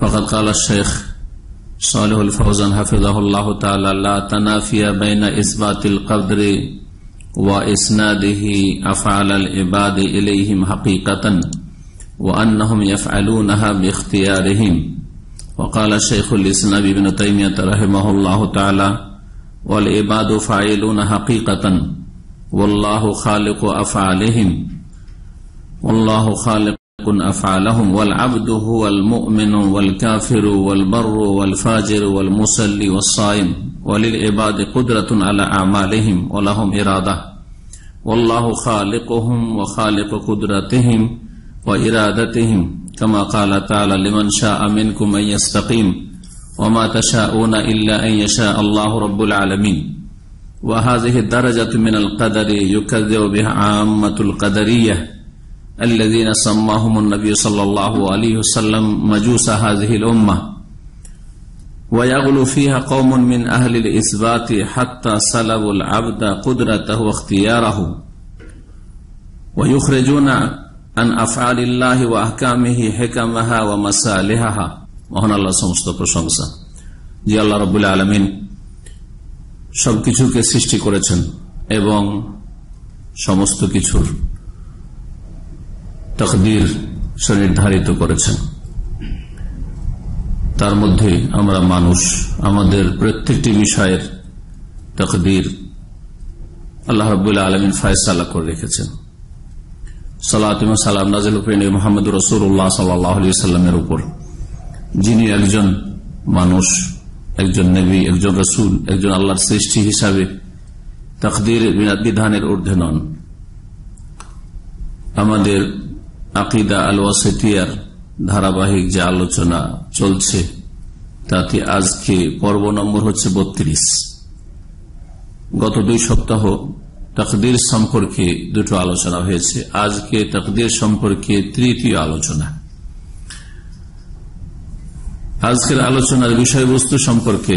فقد قال الشيخ صالح الفوزان حفظه الله تعالى لا تنافي بين إثبات القدر وإسناده أفعال العباد إليهم حقيقة وأنهم يفعلونها باختيارهم وقال الشيخ الإسلام ابن تيمية رحمه الله تعالى والعباد فاعلون حقيقة والله خالق أفعالهم والله خالق كن أفعالهم والعبد هو المؤمن والكافر والبر والفاجر والمسلي والصائم وللعباد قدرة على أعمالهم ولهم إرادة والله خالقهم وخالق قدرتهم وإرادتهم كما قال تعالى لمن شاء منكم أن يستقيم وما تشاءون إلا أن يشاء الله رب العالمين وهذه الدرجة من القدر يكذب بها عامة القدرية الذين سماهم النبي صلى الله عليه وسلم مجوس هذه الأمة ويغلو فيها قوم من أهل الإثبات حتى سلبوا العبد قدرته واختياره ويخرجون عن أفعال الله وأحكامه حكمها ومسالحها মহান আল্লাহ সমস্ত প্রশংসা জি আল্লাহ রবুল্লা আলমিন সবকিছুকে সৃষ্টি করেছেন এবং সমস্ত কিছুর তকদির সুনির্ধারিত করেছেন তার মধ্যে আমরা মানুষ আমাদের প্রত্যেকটি বিষয়ের তকদির আল্লাহ রবুল্লাহ আলমিন ফায়সাল্লাহ করে রেখেছেন সালাতিমা সালাম নাজিল হুসেন মোহাম্মদ রসুল্লাহ সাল্লামের উপর যিনি একজন মানুষ একজন নেবী একজন রসুল একজন আল্লাহর সৃষ্টি হিসাবে তকদির বিধানের ঊর্ধ্বে নন আমাদের আকিদা আল ওয়াসেতিয়ার ধারাবাহিক যে আলোচনা চলছে তাতে আজকে পর্ব নম্বর হচ্ছে বত্রিশ গত দুই সপ্তাহ তকদির সম্পর্কে দুটো আলোচনা হয়েছে আজকে তকদির সম্পর্কে তৃতীয় আলোচনা আজকের আলোচনার বিষয়বস্তু সম্পর্কে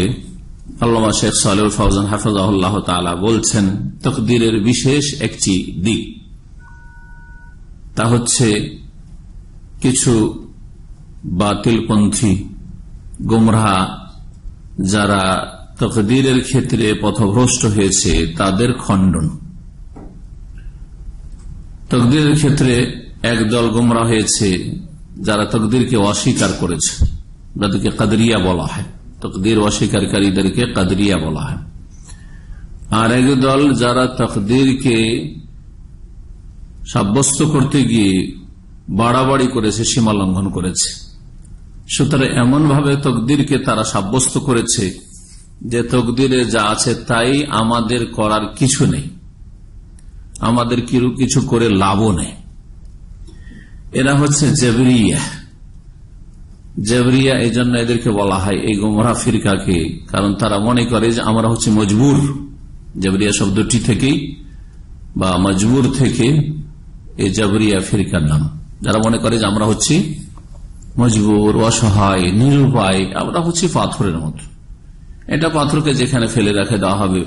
আল্লামা শেখ সালেউল ফৌজান হাফজ আল্লাহ তালা বলছেন তকদিরের বিশেষ একটি দিক তা হচ্ছে কিছু বাতিলপন্থী গোমরা যারা তকদিরের ক্ষেত্রে পথভ্রষ্ট হয়েছে তাদের খণ্ডন তকদিরের ক্ষেত্রে একদল গোমরা হয়েছে যারা তকদিরকে অস্বীকার করেছে যাদেরকে কাদরিয়া বলা হয় তকদির অস্বীকারীদেরকে কাদরিয়া বলা হয় আর একদল যারা তকদিরকে সাব্যস্ত করতে গিয়ে বাড়াবাড়ি করেছে সীমা লঙ্ঘন করেছে সুতরাং এমনভাবে তকদিরকে তারা সাব্যস্ত করেছে যে তকদিরে যা আছে তাই আমাদের করার কিছু নেই আমাদের কিরু কিছু করে লাভও নেই এরা হচ্ছে জেবরিয়া জেবরিয়া এই জন্য এদেরকে বলা হয় এই গোমরা ফিরকাকে কারণ তারা মনে করে যে আমরা হচ্ছে মজবুর জেবরিয়া শব্দটি থেকেই বা মজবুর থেকে এই জাবরিয়া ফেরিকার নাম যারা মনে করে যে আমরা হচ্ছি মজবুর অসহায় নিরুপায় আমরা হচ্ছি পাথরের মতো এটা পাথরকে যেখানে ফেলে রাখে দেওয়া হবে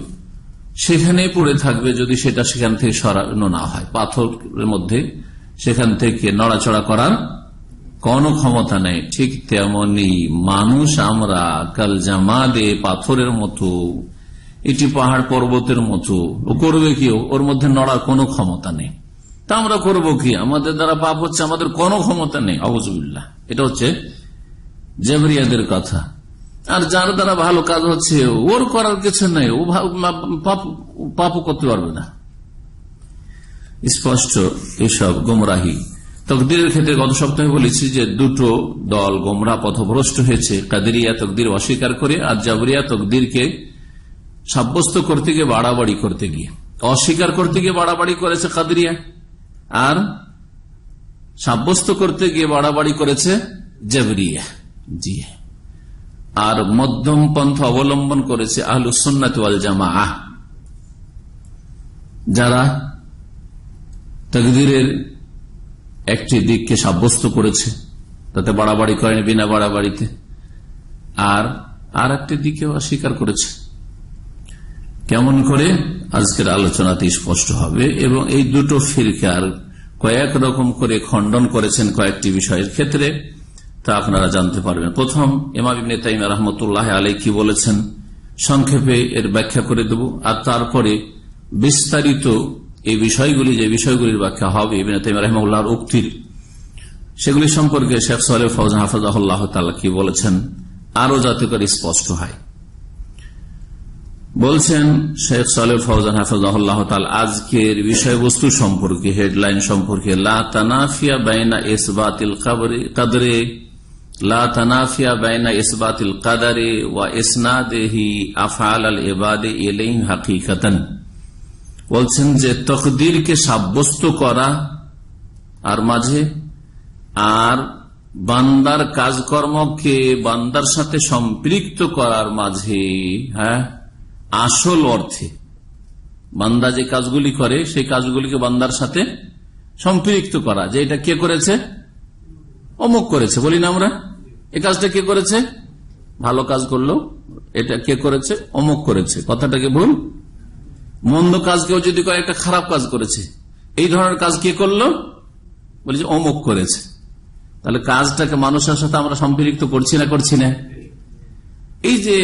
সেখানে পড়ে থাকবে যদি সেটা সেখান থেকে সরানো না হয় পাথরের মধ্যে সেখান থেকে নড়াচড়া করার কোনো ক্ষমতা নেই ঠিক তেমনি মানুষ আমরা কাল জামাদে পাথরের মতো এটি পাহাড় পর্বতের মতো ও করবে কেউ ওর মধ্যে নড়ার কোনো ক্ষমতা নেই তা আমরা করব কি আমাদের দ্বারা পাপ হচ্ছে আমাদের কোনো ক্ষমতা নেই অবজুবিল্লা এটা হচ্ছে জেবরিয়াদের কথা আর যার দ্বারা ভালো কাজ হচ্ছে ওর করার কিছু নেই ও পাপ করতে পারবে না স্পষ্ট এসব গোমরাহি তকদিরের ক্ষেত্রে গত সপ্তাহে বলেছি যে দুটো দল গোমরা পথভ্রষ্ট হয়েছে কাদেরিয়া তকদির অস্বীকার করে আর জাবরিয়া তকদিরকে সাব্যস্ত করতে গিয়ে বাড়াবাড়ি করতে গিয়ে অস্বীকার করতে গিয়ে বাড়াবাড়ি করেছে কাদেরিয়া আর সাব্যস্ত করতে গিয়ে বাড়াবাড়ি করেছে জেবরিয়া জি আর মধ্যম পন্থা অবলম্বন করেছে আহলুসন্নাতাল জামা যারা তগদিরের একটি দিককে সাব্যস্ত করেছে তাতে বাড়াবাড়ি করেনি বিনা বাড়াবাড়িতে আর আর একটি দিকেও অস্বীকার করেছে কেমন করে আজকের আলোচনাতে স্পষ্ট হবে এবং এই দুটো ফিরকার কয়েক রকম করে খণ্ডন করেছেন কয়েকটি বিষয়ের ক্ষেত্রে তা আপনারা জানতে পারবেন প্রথম ইমাবিন তাইম রহমতুল্লাহ আলী কি বলেছেন সংক্ষেপে এর ব্যাখ্যা করে দেব আর তারপরে বিস্তারিত এই বিষয়গুলি যে বিষয়গুলির ব্যাখ্যা হবে ইবিন তাইম রহমুল্লাহর উক্তির সেগুলি সম্পর্কে শেখ সালে ফৌজ হাফজ কি বলেছেন আরও যাতে করে স্পষ্ট হয় বলছেন শেখ সালে ফৌজান হাফাজাহ আজকের বিষয়বস্তু সম্পর্কে হেডলাইন সম্পর্কে লাফিয়া বাইনা ইসবাতিল লা তানাফিয়া বাইনা ইসবাতিল কাদারে ওয়া ইসনাদেহি আফআল আল এবাদে এলেইন হাকিকাতন বলছেন যে তকদিরকে সাব্যস্ত করা আর মাঝে আর বান্দার কাজকর্মকে বান্দার সাথে সম্পৃক্ত করার মাঝে হ্যাঁ আসল অর্থে বান্দা যে কাজগুলি করে সেই কাজগুলিকে বান্দার সাথে সম্পৃক্ত করা যে এটা কে করেছে অমুক করেছে বলি না আমরা এ কাজটা কে করেছে ভালো কাজ করলো এটা কে করেছে অমুক করেছে কথাটাকে ভুল মন্দ কাজ কেউ যদি করে একটা খারাপ কাজ করেছে এই ধরনের কাজ কে করলো যে অমুক করেছে তাহলে কাজটাকে মানুষের সাথে আমরা সম্পৃক্ত করছি না করছি না এই যে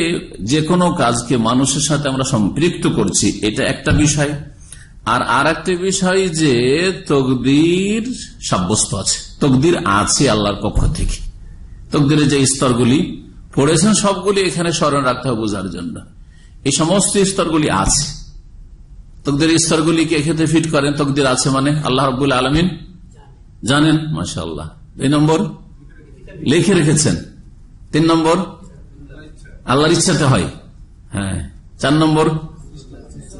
যে কোনো কাজকে মানুষের সাথে আমরা সম্পৃক্ত করছি এটা একটা বিষয় আর আর একটা বিষয় যে তকদির সাব্যস্ত আছে তকদির আছে আল্লাহর পক্ষ থেকে তকদিরে যে স্তরগুলি পড়েছেন সবগুলি এখানে স্মরণ রাখতে হবে বোঝার জন্য এই সমস্ত স্তরগুলি আছে তকদের স্তরগুলিকে এক্ষেত্রে ফিট করেন তকদির আছে মানে আল্লাহ রবুল আলমিন জানেন মাসা আল্লাহ দুই নম্বর লিখে রেখেছেন তিন নম্বর আল্লাহর ইচ্ছাতে হয় হ্যাঁ চার নম্বর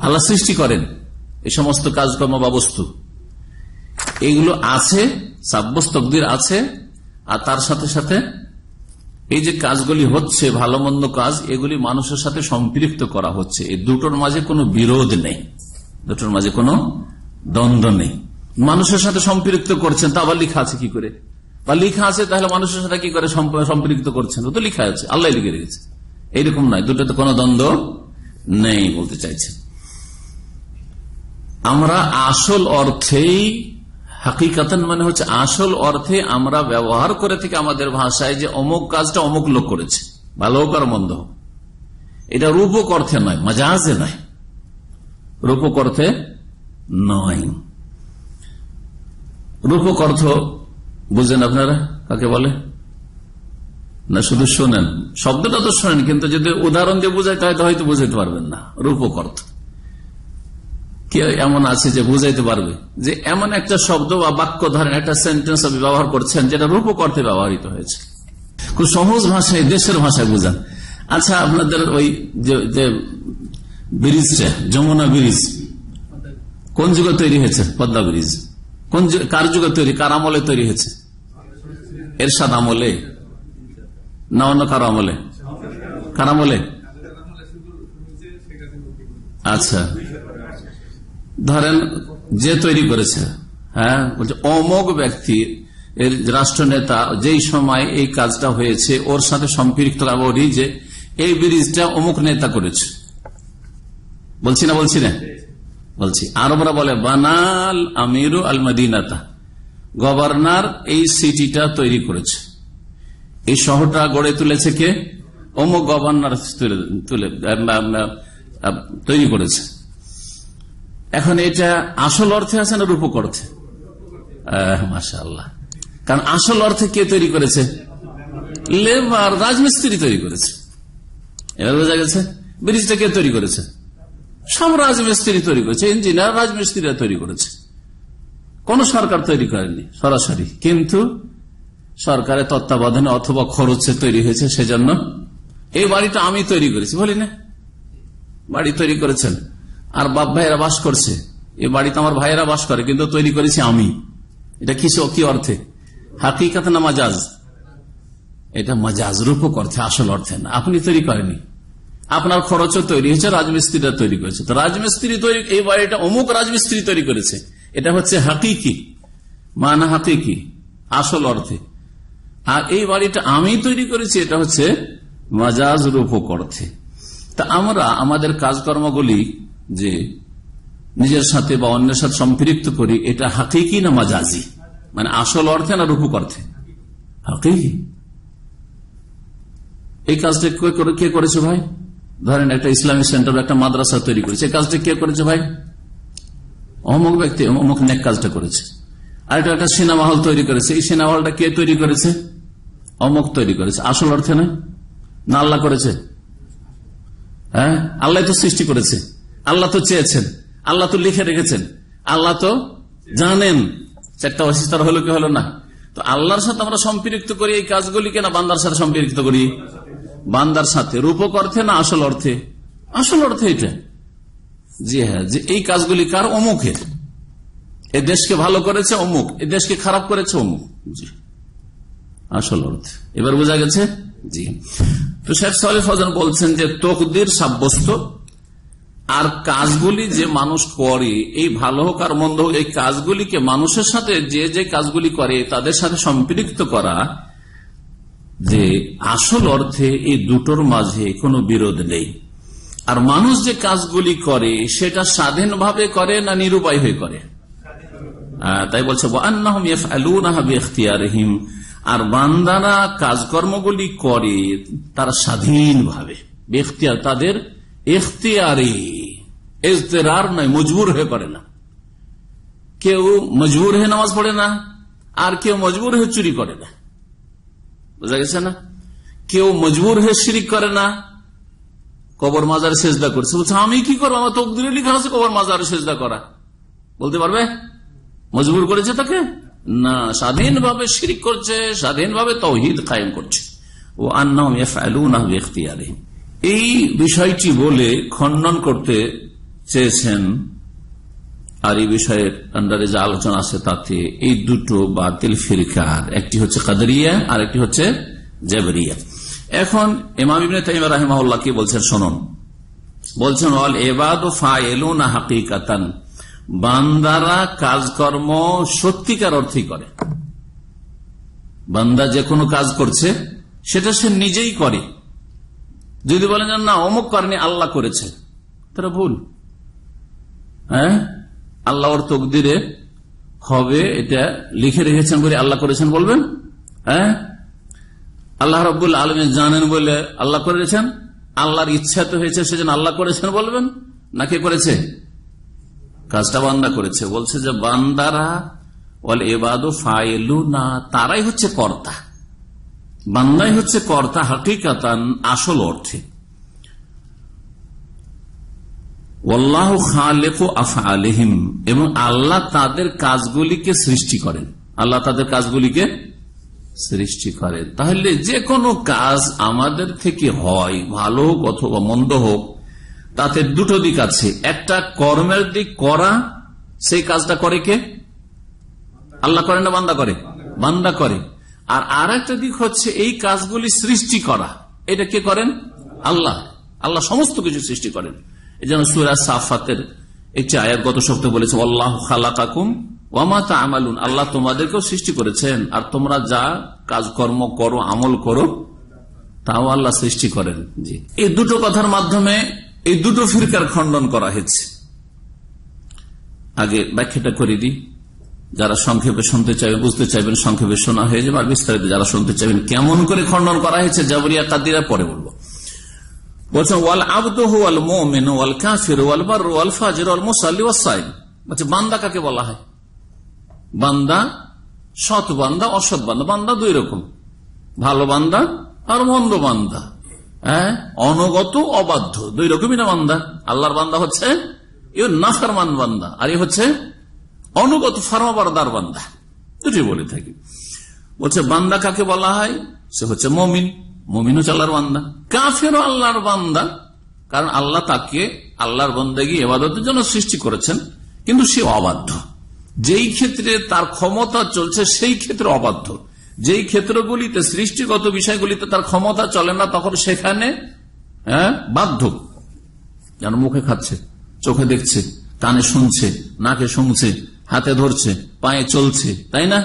আল্লাহ সৃষ্টি করেন এই সমস্ত কাজকর্ম বা বস্তু এইগুলো আছে সাব্যস আছে আর তার সাথে সাথে এই যে কাজগুলি হচ্ছে ভালো মন্দ কাজ এগুলি মানুষের সাথে সম্পৃক্ত করা হচ্ছে এই দুটোর মাঝে কোনো বিরোধ নেই দুটোর মাঝে কোনো দ্বন্দ্ব নেই মানুষের সাথে সম্পৃক্ত করছেন তা আবার লিখা আছে কি করে বা লিখা আছে তাহলে মানুষের সাথে কি করে সম্পৃক্ত করছেন ও তো লিখা আছে আল্লাহ লিখে রেখেছে এরকম নয় দুটোতে কোনো দ্বন্দ্ব নেই বলতে চাইছে আমরা আসল অর্থেই হাকিকাতন মানে হচ্ছে আসল অর্থে আমরা ব্যবহার করে থেকে আমাদের ভাষায় যে অমুক কাজটা অমুক লোক করেছে ভালো হোক আর মন্দ হোক এটা রূপক অর্থে নয় মাজাজে নয় রূপক অর্থে নয় রূপক অর্থ বুঝলেন আপনারা কাকে বলে না শুধু শোনেন শব্দটা তো শোনেন কিন্তু যদি উদাহরণ দিয়ে বোঝায় তাহলে হয়তো বুঝাইতে পারবেন না রূপক অর্থ কেউ এমন আছে যে বুঝাইতে পারবে যে এমন একটা শব্দ বা বাক্য ধরেন একটা সেন্টেন্স আপনি ব্যবহার করছেন যেটা রূপক অর্থে ব্যবহৃত হয়েছে খুব সহজ ভাষায় দেশের ভাষায় বুঝান আচ্ছা আপনাদের ওই যে ব্রিজটা যমুনা ব্রিজ কোন যুগে তৈরি হয়েছে পদ্মা ব্রিজ কোন কার যুগে তৈরি কার আমলে তৈরি হয়েছে এরশাদ আমলে না অন্য কারো আমলে কার আমলে আচ্ছা ধরেন যে তৈরি করেছে হ্যাঁ বলছে অমোক ব্যক্তি এর নেতা যেই সময় এই কাজটা হয়েছে ওর সাথে সম্পৃক্ত যে এই ব্রিজটা অমুক নেতা করেছে বলছি না বলছি না বলছি আরবরা বলে বানাল আমিরু আল মদিনাতা গভর্নর এই সিটিটা তৈরি করেছে এই শহরটা গড়ে তুলেছে কে অমুক গভর্নর তুলে তৈরি করেছে এখন এটা আসল অর্থে আছে না রূপক অর্থে মাসাল্লাহ কারণ আসল অর্থে কে তৈরি করেছে লেবার রাজমিস্ত্রি তৈরি করেছে এবার বোঝা গেছে ব্রিজটা কে তৈরি করেছে সব রাজমিস্ত্রি তৈরি করেছে ইঞ্জিনিয়ার রাজমিস্ত্রিরা তৈরি করেছে কোন সরকার তৈরি করেনি সরাসরি কিন্তু সরকারের তত্ত্বাবধানে অথবা খরচে তৈরি হয়েছে সেজন্য এই বাড়িটা আমি তৈরি করেছি বলি না বাড়ি তৈরি করেছেন আর বাপ ভাইয়েরা বাস করছে এই বাড়িতে আমার ভাইয়েরা বাস করে কিন্তু তৈরি করেছি আমি এটা কিছু কি অর্থে হাকিকাত না মাজাজ এটা মাজাজ রূপক অর্থে আসল অর্থে না আপনি তৈরি করেনি আপনার খরচও তৈরি হয়েছে রাজমিস্ত্রিটা তৈরি করেছে তো রাজমিস্ত্রি তৈরি এই বাড়িটা অমুক রাজমিস্ত্রি তৈরি করেছে এটা হচ্ছে কি মানা কি আসল অর্থে আর এই বাড়িটা আমি তৈরি করেছি এটা হচ্ছে মাজাজ রূপক অর্থে তা আমরা আমাদের কাজকর্মগুলি যে নিজের সাথে বা অন্যের সাথে সম্পৃক্ত করি এটা হাকিকি না মাজাজি মানে আসল অর্থে না রূপক অর্থে হাকিকি এই কাজটা কে করেছে ভাই ধরেন একটা ইসলামিক সেন্টার একটা মাদ্রাসা তৈরি করেছে এই কাজটা কে করেছে ভাই অমুক ব্যক্তি অমুক নেক কাজটা করেছে আর এটা একটা সিনেমা হল তৈরি করেছে এই সিনেমা হলটা কে তৈরি করেছে অমুক তৈরি করেছে আসল অর্থে নয় না আল্লাহ করেছে হ্যাঁ আল্লাহ তো সৃষ্টি করেছে আল্লাহ তো চেয়েছেন আল্লাহ তো লিখে রেখেছেন আল্লাহ তো জানেন চারটা অসিস্তার হলো কি হলো না তো আল্লাহর সাথে আমরা সম্পৃক্ত করি এই কাজগুলি কেনা বান্দার সাথে সম্পৃক্ত করি বান্দার সাথে রূপক অর্থে না আসল অর্থে আসল অর্থে এটা জি হ্যাঁ যে এই কাজগুলি কার অমুখের এ দেশকে ভালো করেছে অমুক এ দেশকে খারাপ করেছে অমুক জি আসল অর্থ এবার বোঝা গেছে জি তো শেখ সাহেব ফজান বলছেন যে তকদির সাব্যস্ত আর কাজগুলি যে মানুষ করে এই ভালো হোক আর মন্দ হোক এই কাজগুলিকে মানুষের সাথে যে যে কাজগুলি করে তাদের সাথে সম্পৃক্ত করা যে আসল অর্থে এই দুটোর মাঝে কোনো বিরোধ নেই আর মানুষ যে কাজগুলি করে সেটা স্বাধীনভাবে করে না নিরুপায় হয়ে করে তাই বলছে আর বান্দারা কাজকর্মগুলি করে তারা স্বাধীনভাবে বেখতিয়ার তাদের এখতিয়ারে এজতেরার নয় মজবুর হয়ে করে না কেউ মজবুর হয়ে নামাজ পড়ে না আর কেউ মজবুর হয়ে চুরি করে না বোঝা গেছে না কেউ মজবুর হয়ে শিরিক করে না কবর মাজার সেজদা করছে বলছে আমি কি করবো আমার তকদিরে লিখা আছে কবর মাজার সেজদা করা বলতে পারবে মজবুর করেছে তাকে না স্বাধীনভাবে শিরিক করছে স্বাধীনভাবে তৌহিদ কায়েম করছে ও আন্নাম এই বিষয়টি বলে খণ্ডন করতে চেয়েছেন আর এই বিষয়ের আন্ডারে যে আলোচনা আছে তাতে এই দুটো বাতিল ফিরকার একটি হচ্ছে কাদরিয়া আর একটি হচ্ছে জেবরিয়া এখন এমাম ইবনে তাইমা কি বলছেন শোনন বলছেন অল এবাদ ও ফা হাকি কাতান বান্দারা কাজকর্ম সত্যিকার অর্থে করে বান্দা যে কোনো কাজ করছে সেটা সে নিজেই করে যদি বলেন না অমুক কারণে আল্লাহ করেছে তারা ভুল হ্যাঁ আল্লাহর তকদিরে হবে এটা লিখে রেখেছেন বলে আল্লাহ করেছেন বলবেন হ্যাঁ আল্লাহ রব্বুল আলমে জানেন বলে আল্লাহ করেছেন আল্লাহর ইচ্ছা তো হয়েছে সেজন্য আল্লাহ করেছেন বলবেন না কে করেছে কাজটা বান্দা করেছে বলছে যে বান্দারা বল এবাদু ফাইলু না তারাই হচ্ছে কর্তা বান্দাই হচ্ছে কর্তা হাকিকাতান আসল অর্থে এবং আল্লাহ তাদের কাজগুলিকে সৃষ্টি করেন আল্লাহ তাদের কাজগুলিকে সৃষ্টি করেন তাহলে যে কোনো কাজ আমাদের থেকে হয় ভালো হোক অথবা মন্দ হোক তাতে দুটো দিক আছে একটা কর্মের দিক করা সেই কাজটা করে কে আল্লাহ করে না বান্দা করে বান্দা করে আর আর একটা দিক হচ্ছে এই কাজগুলি সৃষ্টি করা এটা কে করেন আল্লাহ আল্লাহ সমস্ত কিছু সৃষ্টি করেন এই যেন সুরাজ সাফাতের একটি আয়াত গত সপ্তাহে বলেছে আল্লাহ খালাকাকুম ওয়ামাতা আমালুন আল্লাহ তোমাদেরকেও সৃষ্টি করেছেন আর তোমরা যা কাজকর্ম করো আমল করো তাও আল্লাহ সৃষ্টি করেন জি এই দুটো কথার মাধ্যমে এই দুটো ফিরকার খণ্ডন করা হয়েছে আগে ব্যাখ্যাটা করে দিই যারা সংক্ষেপে শুনতে চাইবে বুঝতে চাইবেন সংক্ষেপে শোনা হয়ে যাবে আর বিস্তারিত যারা শুনতে চাইবেন কেমন করে খণ্ডন করা হয়েছে জাবরিয়া কাদিরা পরে বলবো ওয়াল ওয়াল ওয়াল ওয়াল বান্দা কাকে বলা হয় বান্দা সৎ বান্দা অসৎ বান্দা বান্দা দুই রকম ভালো বান্দা আর মন্দ বান্দা হ্যাঁ অনগত অবাধ্য দুই রকমই না বান্দা আল্লাহর বান্দা হচ্ছে নাফারমান বান্দা আর হচ্ছে অনুগত ফার্মাবারদার বান্দা দুটি বলে থাকি বলছে বান্দা কাকে বলা হয় সে হচ্ছে মমিন মমিন হচ্ছে আল্লাহর বান্দা কাফেরও আল্লাহর বান্দা কারণ আল্লাহ তাকে আল্লাহর বন্দেগি এবাদতের জন্য সৃষ্টি করেছেন কিন্তু সে অবাধ্য যেই ক্ষেত্রে তার ক্ষমতা চলছে সেই ক্ষেত্রে অবাধ্য যেই ক্ষেত্রগুলিতে সৃষ্টিগত বিষয়গুলিতে তার ক্ষমতা চলে না তখন সেখানে হ্যাঁ, বাধ্য যেন মুখে খাচ্ছে চোখে দেখছে কানে শুনছে নাকে শুনছে হাতে ধরছে পায়ে চলছে তাই না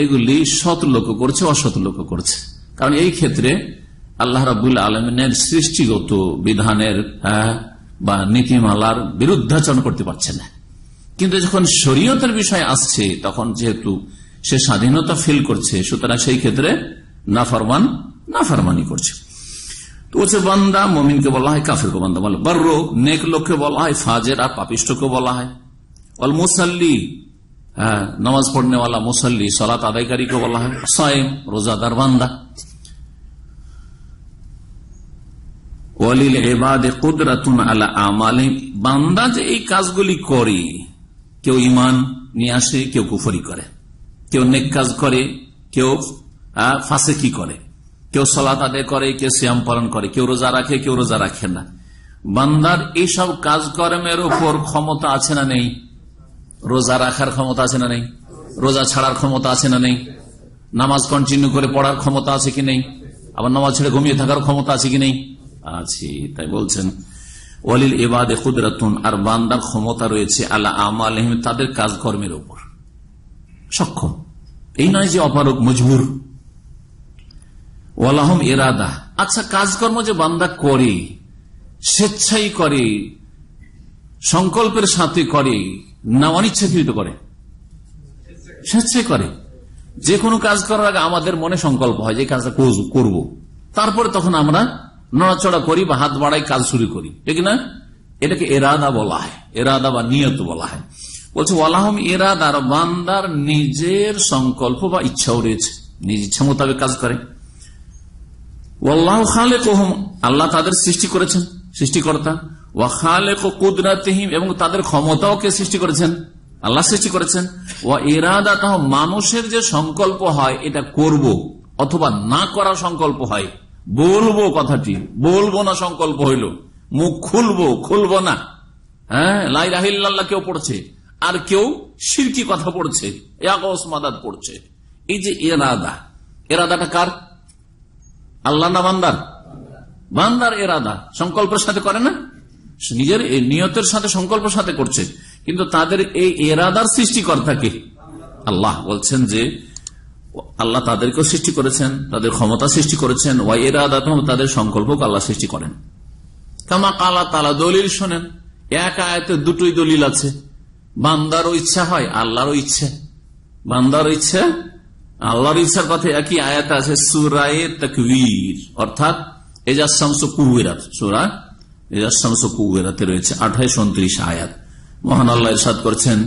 এগুলি সৎ লোক করছে অসৎ লোক করছে কারণ এই ক্ষেত্রে আল্লাহ রাবুল আলমিনের সৃষ্টিগত বিধানের হ্যাঁ, বা নীতিমালার বিরুদ্ধাচরণ করতে পারছে না কিন্তু যখন শরীয়তের বিষয় আসছে তখন যেহেতু সে স্বাধীনতা ফিল করছে সুতরাং সেই ক্ষেত্রে নাফারমান নাফারমানি করছে তো হচ্ছে বান্দা মমিনকে বলা হয় কাফের কে বান্দা বলা বার রোগ নেক লোককে বলা হয় ফাজের আর পাপিষ্টকে বলা হয় অল মুসাল্লি হ্যাঁ নামাজ পড়নেওয়ালা মুসাল্লি সলাত আদায়কারীকে বলা হয় সায়েম রোজাদার বান্দা বান্দা যে এই কাজগুলি করে কেউ ইমান নিয়ে আসে কেউ কুফরি করে কেউ নেক কাজ করে কেউ ফাঁসে কি করে কেউ সলাত আদায় করে কেউ শ্যাম পালন করে কেউ রোজা রাখে কেউ রোজা রাখে না বান্দার এইসব কাজকর্মের ওপর ক্ষমতা আছে না নেই রোজা রাখার ক্ষমতা আছে না নেই রোজা ছাড়ার ক্ষমতা আছে না নেই নামাজ কন্টিনিউ করে পড়ার ক্ষমতা আছে কি নেই আবার নামাজ ছেড়ে ঘুমিয়ে থাকার ক্ষমতা আছে কি নেই আছে তাই বলছেন ওয়ালিল এবাদে কুদরাতুন আর বান্দার ক্ষমতা রয়েছে আল্লাহ আমাল তাদের কাজকর্মের ওপর সক্ষম এই নয় যে অপারক মজবুর ওয়ালাহম এরাদা আচ্ছা কাজকর্ম যে বান্দা করে স্বেচ্ছাই করে সংকল্পের সাথে করে না অনিচ্ছাকৃত করে স্বেচ্ছাই করে যে কোনো কাজ করার আগে আমাদের মনে সংকল্প হয় যে কাজটা করব। তারপরে তখন আমরা নড়াচড়া করি বা হাত বাড়াই কাজ শুরু করি ঠিক না এটাকে এরাদা বলা হয় এরাদা বা নিয়ত বলা হয় বলছে ওয়ালাহম ইরাদার বান্দার নিজের সংকল্প বা ইচ্ছাও রয়েছে নিজ ইচ্ছা মোতাবেক কাজ করে ওয়াল্লাহ খালে কোহম আল্লাহ তাদের সৃষ্টি করেছেন সৃষ্টিকর্তা এবং তাদের ক্ষমতাও কে সৃষ্টি করেছেন আল্লাহ সৃষ্টি করেছেন তাহ মানুষের যে সংকল্প হয় এটা করব অথবা না করা সংকল্প হয় বলবো কথাটি বলবো না সংকল্প হইল মুখ খুলবো খুলবো না হ্যাঁ লাইলাহিল্লাহ কেউ পড়ছে আর কেউ সিরকি কথা পড়ছে মাদাত পড়ছে এই যে এরাদা এরাদাটা কার আল্লাহ না বান্দার বান্দার এরাদা সংকল্পের সাথে করে না নিজের নিয়তের সাথে সংকল্পের সাথে করছে কিন্তু তাদের এই এরাদার সৃষ্টিকর্তাকে আল্লাহ বলছেন যে আল্লাহ তাদেরকেও সৃষ্টি করেছেন তাদের ক্ষমতা সৃষ্টি করেছেন ওয়াই এরাদা তাদের সংকল্প আল্লাহ সৃষ্টি করেন কামা কালা তালা দলিল শোনেন এক আয়তে দুটোই দলিল আছে বান্দারও ইচ্ছা হয় আল্লাহর ইচ্ছে বান্দার ইচ্ছে আল্লাহর ইচ্ছার কথা একই আয়াত আছে সুরায় তকবীর অর্থাৎ এজাজ শামস কুবেরাত সুরা এজাজ শামস কুবেরাতে রয়েছে আঠাইশ উনত্রিশ আয়াত মহান আল্লাহ ইরশাদ করছেন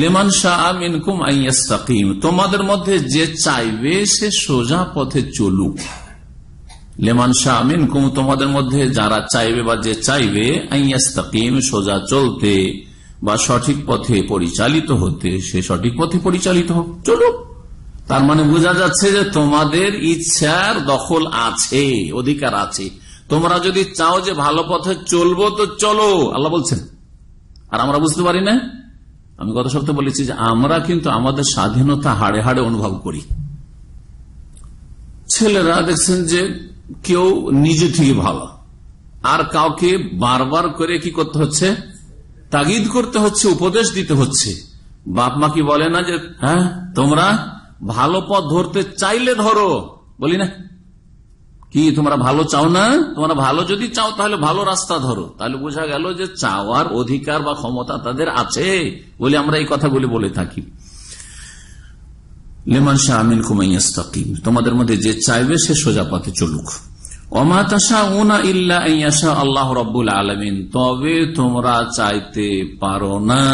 লেমান শাহ ইনকুম আইয়াস্তাকিম তোমাদের মধ্যে যে চাইবে সে সোজা পথে চলুক লেমান শাহ মিনকুম তোমাদের মধ্যে যারা চাইবে বা যে চাইবে আইয়াস্তাকিম সোজা চলতে বা সঠিক পথে পরিচালিত হতে সে সঠিক পথে পরিচালিত হোক চলুক তার মানে বোঝা যাচ্ছে যে তোমাদের ইচ্ছার দখল আছে অধিকার আছে তোমরা যদি চাও যে ভালো পথে চলবো তো চলো আল্লাহ বলছেন আর আমরা বুঝতে পারি না আমি গত সপ্তাহে বলেছি যে আমরা কিন্তু আমাদের স্বাধীনতা হাড়ে হাড়ে অনুভব করি ছেলেরা দেখছেন যে কেউ নিজে থেকে ভালো আর কাউকে বারবার করে কি করতে হচ্ছে তাগিদ করতে হচ্ছে উপদেশ দিতে হচ্ছে বাপ মা কি বলে না যে হ্যাঁ তোমরা ভালো পথ ধরতে চাইলে ধরো বলি না কি তোমরা ভালো চাও না তোমরা ভালো যদি চাও তাহলে ভালো রাস্তা ধরো তাহলে বোঝা গেল যে চাওয়ার অধিকার বা ক্ষমতা তাদের আছে বলে আমরা এই কথাগুলি বলে থাকি লেমান শাহ আমিন কুমাইয়াস্তাকিম তোমাদের মধ্যে যে চাইবে সে সোজা পথে চলুক আল্লাহ তবে তোমরা চাইতে পারো না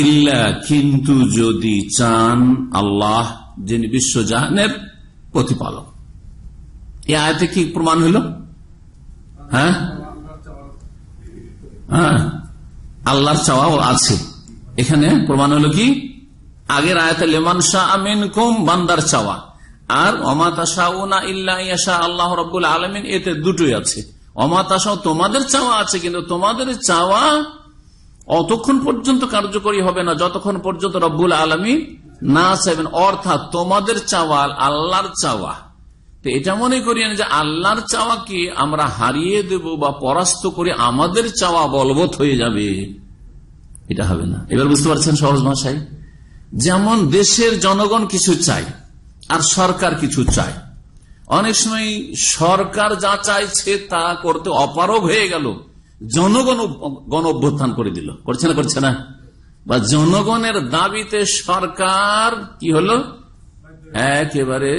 ইল্লা কিন্তু যদি চান আল্লাহ যিনি বিশ্বজাহানের প্রতিপালক এ আয়তে কি প্রমাণ হইল হ্যাঁ হ্যাঁ আল্লাহর চাওয়াও আছে এখানে প্রমাণ হলো কি আগের আয়তে লেমান শাহ আমিন কুম বান্দার চাওয়া আর অমাতাশাউনা ইল্লা ইয়াশা আল্লাহ রব্বুল আলমিন এতে দুটোই আছে অমাতাশাও তোমাদের চাওয়া আছে কিন্তু তোমাদের চাওয়া অতক্ষণ পর্যন্ত কার্যকরী হবে না যতক্ষণ পর্যন্ত রব্বুল আলমী না চাইবেন অর্থাৎ তোমাদের চাওয়া আল্লাহর চাওয়া তো এটা মনে করি যে আল্লাহর চাওয়াকে আমরা হারিয়ে দেব বা পরাস্ত করে আমাদের চাওয়া বলবৎ হয়ে যাবে এটা হবে না এবার বুঝতে পারছেন সহজ ভাষায় যেমন দেশের জনগণ কিছু চায় আর সরকার কিছু চায় অনেক সময় সরকার যা চাইছে তা করতে অপারগ হয়ে গেল জনগণ গণ অভ্যুত্থান করে দিল করছে না করছে না বা জনগণের দাবিতে সরকার কি হলো একেবারে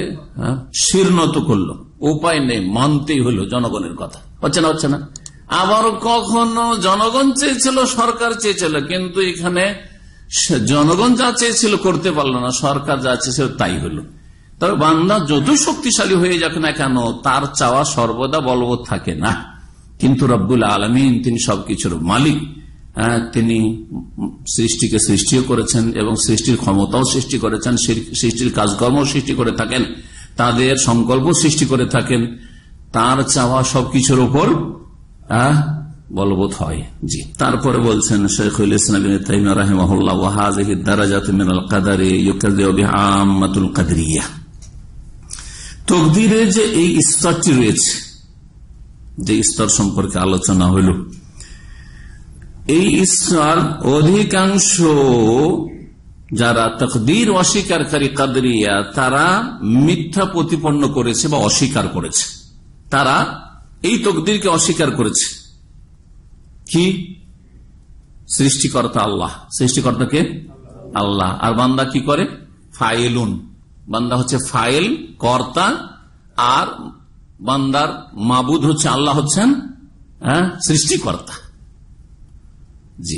শীর্ণত করলো উপায় নেই মানতেই হলো জনগণের কথা হচ্ছে না হচ্ছে না আবার কখনো জনগণ চেয়েছিল সরকার চেয়েছিল কিন্তু এখানে জনগণ যা চেয়েছিল করতে পারলো না সরকার যা চেয়েছিল তাই হলো তবে বান্দা যদি শক্তিশালী হয়ে যাক না কেন তার চাওয়া সর্বদা বলবৎ থাকে না কিন্তু রব্বুল আলমিন তিনি সবকিছুর মালিক হ্যাঁ, তিনি সৃষ্টিকে সৃষ্টিও করেছেন এবং সৃষ্টির ক্ষমতাও সৃষ্টি করেছেন সৃষ্টির কাজকর্ম সৃষ্টি করে থাকেন তাদের সংকল্প সৃষ্টি করে থাকেন তার চাওয়া সবকিছুর ওপর হ্যাঁ, বলবৎ হয় জি তারপরে বলছেন শেখুল ইসলাম রাহিমাহুল্লাহ ওয়াহাজ দারাজাত মিনাল কাদারে ইউকাজ কাদরিয়া তকদিরে যে এই স্তরটি রয়েছে যে স্তর সম্পর্কে আলোচনা হইল এই স্তর অধিকাংশ যারা তকদির অস্বীকারী কাদরিয়া তারা মিথ্যা প্রতিপন্ন করেছে বা অস্বীকার করেছে তারা এই তকদিরকে অস্বীকার করেছে কি সৃষ্টিকর্তা আল্লাহ সৃষ্টিকর্তাকে আল্লাহ আর বান্দা কি করে ফাইলুন বান্দা হচ্ছে ফাইল কর্তা আর বান্দার মাবুদ হচ্ছে আল্লাহ হচ্ছেন হ্যাঁ, সৃষ্টিকর্তা জি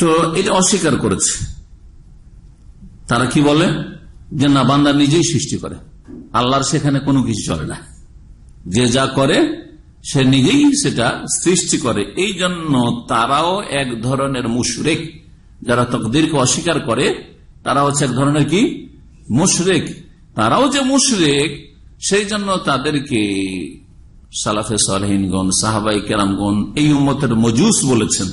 তো এটা অস্বীকার করেছে তারা কি বলে যে না বান্দা নিজেই সৃষ্টি করে আল্লাহর সেখানে কোনো কিছু চলে না যে যা করে সে নিজেই সেটা সৃষ্টি করে এই জন্য তারাও এক ধরনের মুশরেক যারা তকদিরকে অস্বীকার করে তারা হচ্ছে এক ধরনের কি মুশরেক তারাও যে মুশরেক সেই জন্য তাদেরকে সালাফে সালহীনগণ সাহাবাই কেরামগণ এই উম্মতের মজুস বলেছেন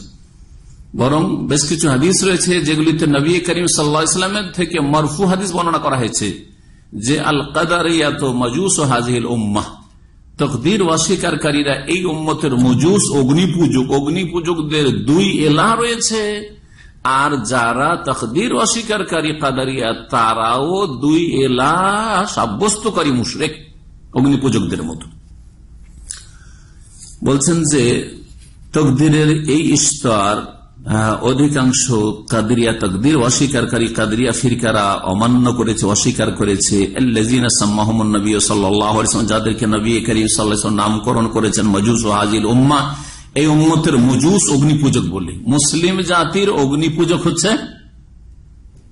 বরং বেশ কিছু হাদিস রয়েছে যেগুলিতে নবী করিম সাল্লা ইসলামের থেকে মরফু হাদিস বর্ণনা করা হয়েছে যে আল কাদারিয়াত মজুস ও হাজিল উম্মা তকদির অস্বীকারীরা এই উম্মতের মজুস অগ্নি পূজক অগ্নি পূজকদের দুই এলা রয়েছে আর যারা তখদির অস্বীকারী কাদারিয়া তারাও দুই এলা সাব্যস্তকারী মুশরেক অগ্নি পূজকদের মতো বলছেন যে তকদিরের এই স্তর হ্যাঁ, অধিকাংশ কাদরিয়া তকদির অস্বীকারী কাদরিয়া ফিরকারা অমান্য করেছে অস্বীকার করেছে যাদেরকে নবী করিম সাল্লা নামকরণ করেছেন মজুস ও হাজির উম্মা এই উম্মতের মজুস অগ্নি পূজক বলি মুসলিম জাতির অগ্নি পূজক হচ্ছে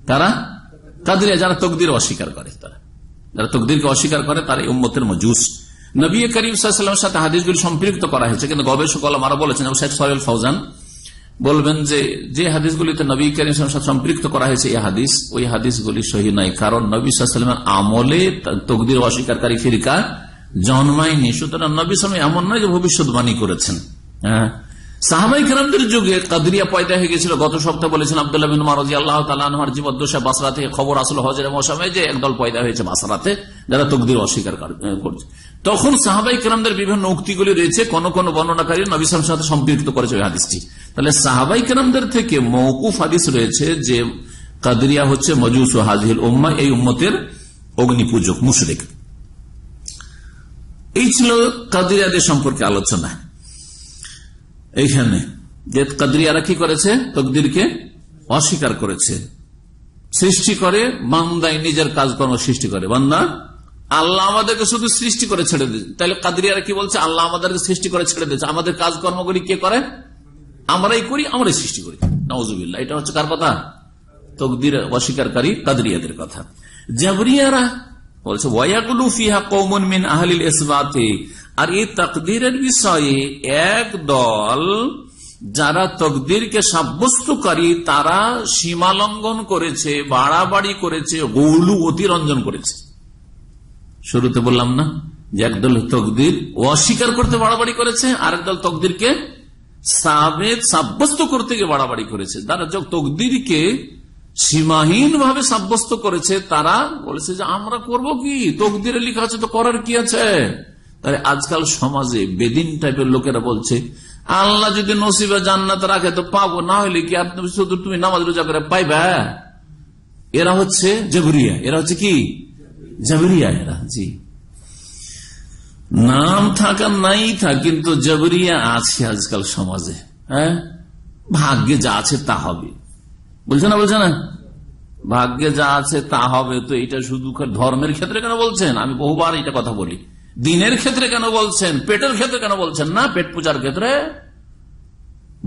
তারা তাদের যারা তকদির অস্বীকার করে তারা যারা তকদিরকে অস্বীকার করে তারা এই উম্মতের মজুস নবী করিম সাল্লামের সাথে হাদিসগুলি সম্পৃক্ত করা হয়েছে কিন্তু গবেষক আলমারা বলেছেন শেখ সহেল ফৌজান বলবেন যে যে হাদিসগুলিতে নবী করিম সাথে সম্পৃক্ত করা হয়েছে এই হাদিস ওই হাদিসগুলি সহি নয় কারণ নবী সাল্লামের আমলে তকদির অস্বীকারী ফিরিকা জন্মায়নি সুতরাং নবী সালাম এমন নয় যে ভবিষ্যৎবাণী করেছেন হ্যাঁ সাহাবাই কেরামদের যুগে কাদরিয়া পয়দা হয়ে গেছিল গত সপ্তাহে বলেছিলাম আবদুল্লাহ বিন মারাজি আল্লাহ তালার জীবদ্দশা বাসরা থেকে খবর আসলো হজের মৌসুমে যে একদল পয়দা হয়েছে বাসরাতে যারা তকদির অস্বীকার করছে তখন সাহাবাই কেরামদের বিভিন্ন উক্তিগুলি রয়েছে কোন কোন বর্ণনাকারী নবিসের সাথে সম্পৃক্ত করেছে ওই হাদিসটি তাহলে সাহাবাই কেরামদের থেকে মৌকুফ হাদিস রয়েছে যে কাদরিয়া হচ্ছে মজুস ও হাজিল উম্মা এই উম্মতের অগ্নিপূজক মুশরিক এই ছিল কাদরিয়াদের সম্পর্কে আলোচনা এইখানে এখানে কাদিয়ারা কি করেছে তকদিরকে অস্বীকার করেছে সৃষ্টি করে বান্দাই নিজের কাজকর্ম সৃষ্টি করে বান্দা আল্লাহ আমাদেরকে শুধু সৃষ্টি করে ছেড়ে দিয়েছে তাহলে কাদরিয়ারা কি বলছে আল্লাহ আমাদেরকে সৃষ্টি করে ছেড়ে দিয়েছে আমাদের কাজকর্মগুলি কে করে আমরাই করি আমরাই সৃষ্টি করি নওয়াজুবিল্লা এটা হচ্ছে কার কথা তকদির অস্বীকারী কাদরিয়াদের কথা জাবরিয়ারা বলছে ওয়াকুলু ফিহা কৌমন মিন আহলিল ইসবাতে আর এই তকদিরের বিষয়ে এক দল যারা তকদিরকে সাব্যস্তকারী তারা সীমা লঙ্ঘন করেছে বাড়াবাড়ি করেছে গৌলু অতিরঞ্জন করেছে শুরুতে বললাম না যে একদল তকদির অস্বীকার করতে বাড়াবাড়ি করেছে আর একদল তকদিরকে সাবেদ সাব্যস্ত করতে গিয়ে বাড়াবাড়ি করেছে তারা তকদিরকে সীমাহীন ভাবে সাব্যস্ত করেছে তারা বলেছে যে আমরা করব কি তকদিরে লিখা আছে তো করার কি আছে তাহলে আজকাল সমাজে বেদিন টাইপের লোকেরা বলছে আল্লাহ যদি নসিবা জান্নাত রাখে তো পাবো না হলে কি আপনি শুধু তুমি নামাজ রোজা করে পাইবা হ্যাঁ? এরা হচ্ছে জবরিয়া এরা হচ্ছে কি জাবরিয়া এরা জি নাম থাকা নাই থাক কিন্তু জবরিয়া আছে আজকাল সমাজে হ্যাঁ ভাগ্যে যা আছে তা হবে বলছে না বলছে না ভাগ্যে যা আছে তা হবে তো এটা শুধু ধর্মের ক্ষেত্রে কেন বলছেন আমি বহুবার এটা কথা বলি দিনের ক্ষেত্রে কেন বলছেন পেটের ক্ষেত্রে কেন বলছেন না পেট পূজার ক্ষেত্রে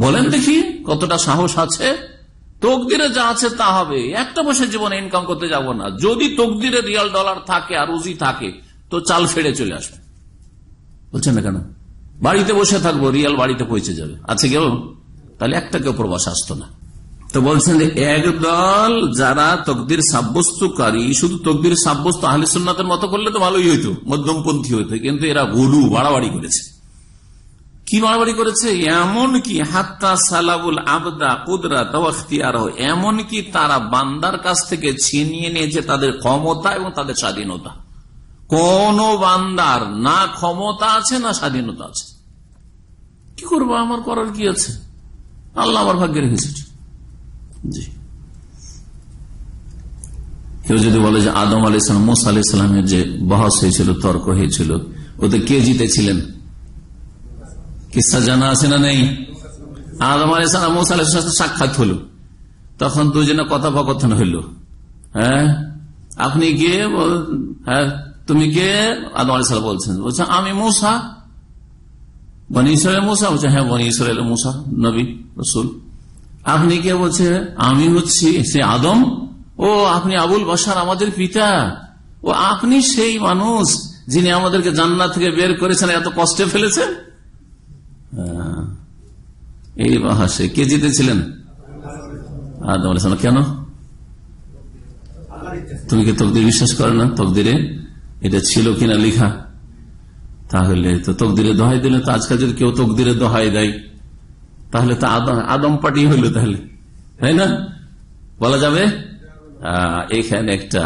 বলেন দেখি কতটা সাহস আছে তকদিরে যা আছে তা হবে একটা বসে জীবনে ইনকাম করতে যাব না যদি তকদিরে রিয়াল ডলার থাকে আর রুজি থাকে তো চাল ফেড়ে চলে আসবে বলছেন না কেন বাড়িতে বসে থাকবো রিয়াল বাড়িতে পৌঁছে যাবে আছে কেউ তাহলে একটা কেউ প্রবাস আসতো না তো বলছেন যে একদল যারা তকদির সাব্যস্তকারী শুধু তকদির সাব্যস্ত আহলে মতো করলে তো ভালোই হইতো মধ্যমপন্থী হইতো কিন্তু এরা ভুলু বাড়াবাড়ি করেছে কি বাড়াবাড়ি করেছে এমন কি হাত্তা সালাবুল আবদা কুদরা তার এমন কি তারা বান্দার কাছ থেকে ছিনিয়ে নিয়েছে তাদের ক্ষমতা এবং তাদের স্বাধীনতা কোন বান্দার না ক্ষমতা আছে না স্বাধীনতা আছে কি করবো আমার করার কি আছে আল্লাহ আমার ভাগ্যে রেখেছে কেউ যদি বলে যে আদম আলি সালাম মোসা আলি সালামের যে বহস হয়েছিল তর্ক হয়েছিল ওতে কে জিতেছিলেন কিসা জানা আছে না নেই আদম আলি সালাম মোসা আলি সাথে সাক্ষাৎ হলো তখন দুজনে কথোপকথন হইল হ্যাঁ আপনি কে হ্যাঁ তুমি কে আদম আলি সাল বলছেন বলছেন আমি মূসা বনি ইসরায়েল মূসা বলছে হ্যাঁ বনি ইসরায়েল মূসা নবী রসুল আপনি কে বলছে আমি হচ্ছি সে আদম ও আপনি আবুল বাসার আমাদের পিতা ও আপনি সেই মানুষ যিনি আমাদেরকে জান্নাত থেকে বের করেছেন এত কষ্টে ফেলেছেন এই বাহাসে কে জিতেছিলেন আদম আলাইসালাম কেন তুমি কি তকদির বিশ্বাস করে না তকদিরে এটা ছিল কিনা লিখা তাহলে তো তকদিরে দোহাই দিলে তো আজকাল যদি কেউ তকদিরে দোহাই দেয় তাহলে তো আদম পাটি হইল তাহলে তাই না বলা যাবে এখানে একটা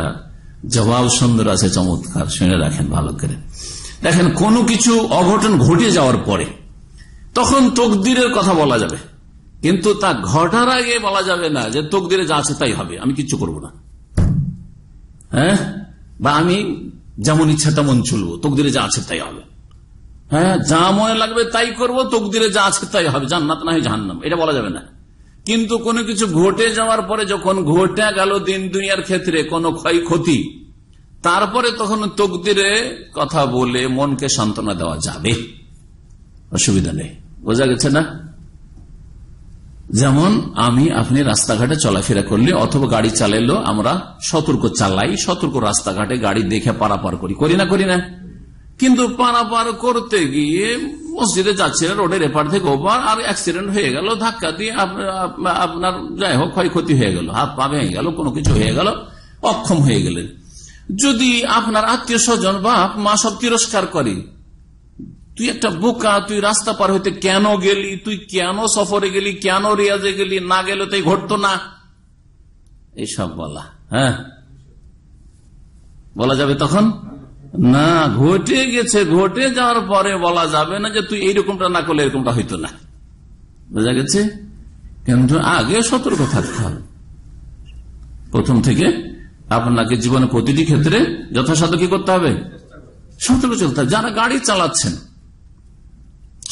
জবাব সুন্দর আছে চমৎকার শুনে রাখেন ভালো করে দেখেন কোনো কিছু অঘটন ঘটে যাওয়ার পরে তখন তকদিরের কথা বলা যাবে কিন্তু তা ঘটার আগে বলা যাবে না যে তকদিরে যা আছে তাই হবে আমি কিচ্ছু করব না হ্যাঁ বা আমি যেমন ইচ্ছা তেমন চলবো তকদিরে যা আছে তাই হবে হ্যাঁ যা মনে লাগবে তাই করব তকদিরে যা আছে তাই হবে জান্নাত না হয় জাহান্নাম এটা বলা যাবে না কিন্তু কোনো কিছু ঘটে যাওয়ার পরে যখন ঘটে গেল দিন দুনিয়ার ক্ষেত্রে কোনো ক্ষয় ক্ষতি তারপরে তখন তকদিরে কথা বলে মনকে সান্ত্বনা দেওয়া যাবে অসুবিধা নেই বোঝা গেছে না যেমন আমি আপনি রাস্তাঘাটে চলাফেরা করলে অথবা গাড়ি চালাইলো আমরা সতর্ক চালাই সতর্ক রাস্তাঘাটে গাড়ি দেখে পারাপার করি করি না করি না কিন্তু পারাপার করতে গিয়ে মসজিদে যাচ্ছিলেন রোডের এপার থেকে ওপার আর অ্যাক্সিডেন্ট হয়ে গেল ধাক্কা দিয়ে আপনার যাই হোক ক্ষয়ক্ষতি হয়ে গেল হাত পা ভেঙে গেল কোনো কিছু হয়ে গেল অক্ষম হয়ে গেলেন যদি আপনার আত্মীয় স্বজন বাপ মা সব তিরস্কার করে তুই একটা বোকা তুই রাস্তা পার হইতে কেন গেলি তুই কেন সফরে গেলি কেন রিয়াজে গেলি না গেলে তাই ঘটতো না এইসব বলা হ্যাঁ বলা যাবে তখন না ঘটে গেছে ঘটে যাওয়ার পরে বলা যাবে না যে তুই এইরকমটা না করলে এরকমটা হইতো না বোঝা গেছে কিন্তু আগে সতর্ক থাকতে হবে প্রথম থেকে আপনাকে জীবনে প্রতিটি ক্ষেত্রে যথাসাধ্য কি করতে হবে সতর্ক চলতে হবে যারা গাড়ি চালাচ্ছেন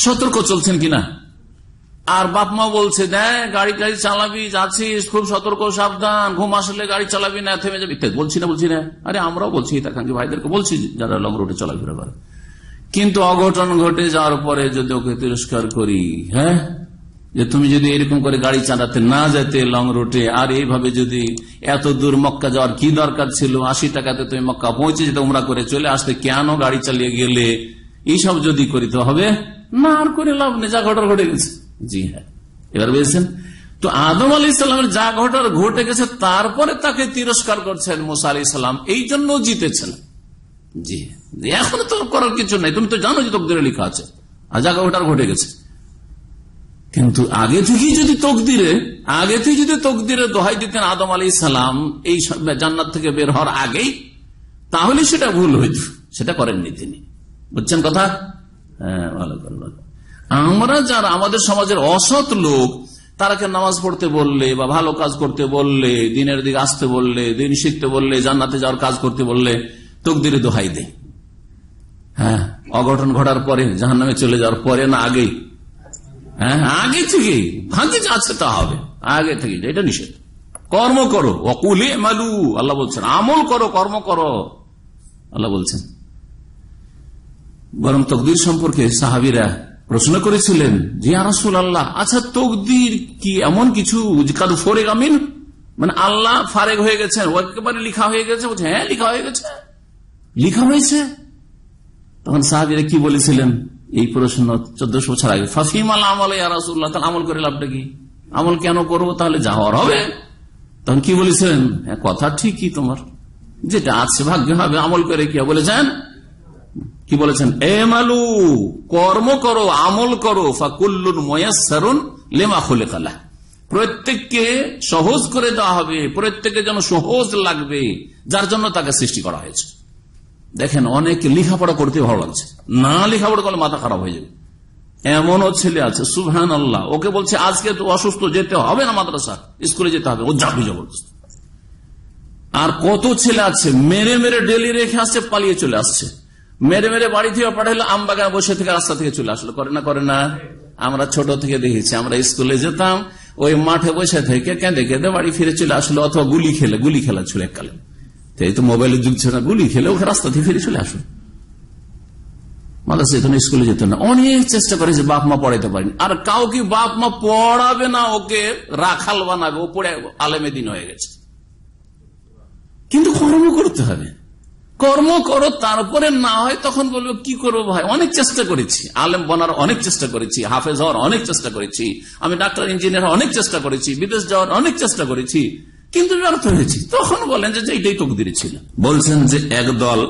সতর্ক চলছেন কিনা আর বাপ মা বলছে দেখ গাড়ি গাড়ি চালাবি যাচ্ছিস খুব সতর্ক সাবধান ঘুম আসলে গাড়ি চালাবি না থেমে যাবি বলছি না বলছি না আরে আমরাও বলছি হিতাকাঙ্ক্ষী ভাইদেরকে বলছি যারা লং রুটে চলাফেরা করে কিন্তু অঘটন ঘটে যাওয়ার পরে যদি ওকে তিরস্কার করি হ্যাঁ যে তুমি যদি এরকম করে গাড়ি চালাতে না যেতে লং রুটে আর এইভাবে যদি এত দূর মক্কা যাওয়ার কি দরকার ছিল আশি টাকাতে তুমি মক্কা পৌঁছে যেতে উমরা করে চলে আসতে কেন গাড়ি চালিয়ে গেলে এইসব যদি করি তো হবে না আর করে লাভ নেই যা ঘটনা ঘটে গেছে জি হ্যাঁ এবার বুঝেছেন তো আদম আলি ইসলামের যা ঘটার ঘটে গেছে তারপরে তাকে তিরস্কার করছেন মোসা আলি ইসলাম এই জন্য জিতেছেন জি হ্যাঁ। এখন তো করার কিছু নাই তুমি তো জানো যে তকদিরে লেখা আছে যা ঘটার ঘটে গেছে কিন্তু আগে থেকেই যদি তকদিরে আগে থেকে যদি তকদিরে দোহাই দিতেন আদম আলি সালাম এই জান্নাত থেকে বের হওয়ার আগেই তাহলে সেটা ভুল হইত সেটা করেননি তিনি বুঝছেন কথা হ্যাঁ ভালো করে আমরা যারা আমাদের সমাজের অসৎ লোক তারাকে নামাজ পড়তে বললে বা ভালো কাজ করতে বললে দিনের দিকে আসতে বললে দিন শিখতে বললে জান্নাতে যাওয়ার কাজ করতে বললে তকদিরে দোহাই দেয় হ্যাঁ অঘটন ঘটার পরে জাহান নামে চলে যাওয়ার পরে না আগেই হ্যাঁ আগে থেকে ভাঙতে যাচ্ছে তা হবে আগে থেকে এটা নিষেধ কর্ম করো অকুলে মালু আল্লাহ বলছেন আমল করো কর্ম করো আল্লাহ বলছেন বরং তকদির সম্পর্কে সাহাবিরা প্রশ্ন করেছিলেন যে আরসুল আল্লাহ আচ্ছা তকদির কি এমন কিছু কাদু ফরে গামিন মানে আল্লাহ ফারেক হয়ে গেছেন একেবারে লিখা হয়ে গেছে বলছে হ্যাঁ লিখা হয়ে গেছে লিখা হয়েছে তখন সাহাবিরা কি বলেছিলেন এই প্রশ্ন চোদ্দশো বছর আগে ফাফিম আল্লাহ আমল তাহলে আমল করে লাভটা কি আমল কেন করবো তাহলে যাওয়ার হবে তখন কি বলেছিলেন হ্যাঁ, কথা ঠিকই তোমার যেটা আছে ভাগ্য হবে আমল করে কি বলেছেন কি বলেছেন এমালু কর্ম করো আমল করো ফাকুল্লুন ময়াসারুন লেমা খুলে কালা প্রত্যেককে সহজ করে দেওয়া হবে প্রত্যেকে যেন সহজ লাগবে যার জন্য তাকে সৃষ্টি করা হয়েছে দেখেন অনেক লেখাপড়া করতে ভালো লাগছে না লেখাপড়া করলে মাথা খারাপ হয়ে যাবে এমনও ছেলে আছে সুহান আল্লাহ ওকে বলছে আজকে তো অসুস্থ যেতে হবে না মাদ্রাসা স্কুলে যেতে হবে ও যাবি জবরদস্ত আর কত ছেলে আছে মেরে মেরে ডেলি রেখে আসছে পালিয়ে চলে আসছে মেরে মেরে বাড়ি থেকে পাঠাইলো আম বাগান বসে থেকে রাস্তা থেকে চলে আসলো করে না করে না আমরা ছোট থেকে দেখেছি আমরা স্কুলে যেতাম ওই মাঠে বসে থেকে কেঁদে কেঁদে বাড়ি ফিরে চলে আসলো অথবা গুলি খেলে গুলি খেলা ছিল এককালে এই তো মোবাইলের যুগ ছিল না গুলি খেলে ওকে রাস্তা থেকে ফিরে চলে আসলো স্কুলে যেত না অনেক চেষ্টা করে যে বাপ মা পড়াইতে পারেন আর কাউকে বাপ মা পড়াবে না ওকে রাখাল বানাবে ও পড়ে আলেমে দিন হয়ে গেছে কিন্তু কর্ম করতে হবে কর্ম করো তারপরে না হয় তখন বলবো কি করবো ভাই অনেক চেষ্টা করেছি আলেম বনার অনেক চেষ্টা করেছি হাফেজ হওয়ার অনেক চেষ্টা করেছি আমি ডাক্তার ইঞ্জিনিয়ার অনেক চেষ্টা করেছি বিদেশ যাওয়ার অনেক চেষ্টা করেছি কিন্তু ব্যর্থ হয়েছি তখন বলেন যে এইটাই তকদির ছিল বলছেন যে একদল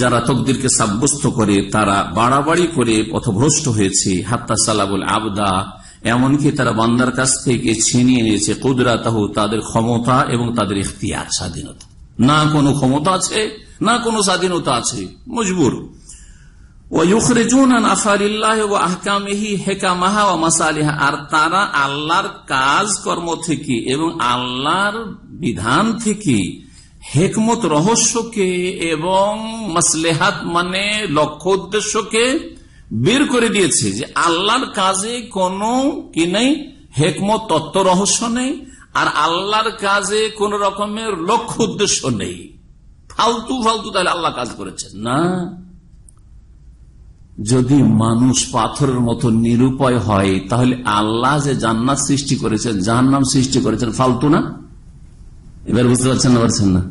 যারা তকদিরকে সাব্যস্ত করে তারা বাড়াবাড়ি করে পথভ্রষ্ট হয়েছে হাত্তা সালাবুল আবদা এমনকি তারা বান্দার কাছ থেকে ছিনিয়ে নিয়েছে কুদরা তাদের ক্ষমতা এবং তাদের ইতিহাস স্বাধীনতা না কোনো ক্ষমতা আছে না কোনো স্বাধীনতা আছে মজবুর আর তারা আল্লাহর কাজ কর্ম থেকে এবং আল্লাহর বিধান থেকে হেকমত রহস্যকে এবং মাসলেহাত মানে লক্ষ্য উদ্দেশ্যকে বের করে দিয়েছে যে আল্লাহর কাজে কোনো কি নেই হেকমত তত্ত্ব রহস্য নেই আর আল্লাহর কাজে কোন রকমের লক্ষ্য উদ্দেশ্য নেই ফালতু ফালতু তাহলে আল্লাহ কাজ করেছে না যদি মানুষ পাথরের মতো নিরুপায় হয় তাহলে আল্লাহ যে জান্নাত সৃষ্টি করেছেন জাহান্নাম সৃষ্টি করেছেন ফালতু না এবার বুঝতে পারছেন না পারছেন না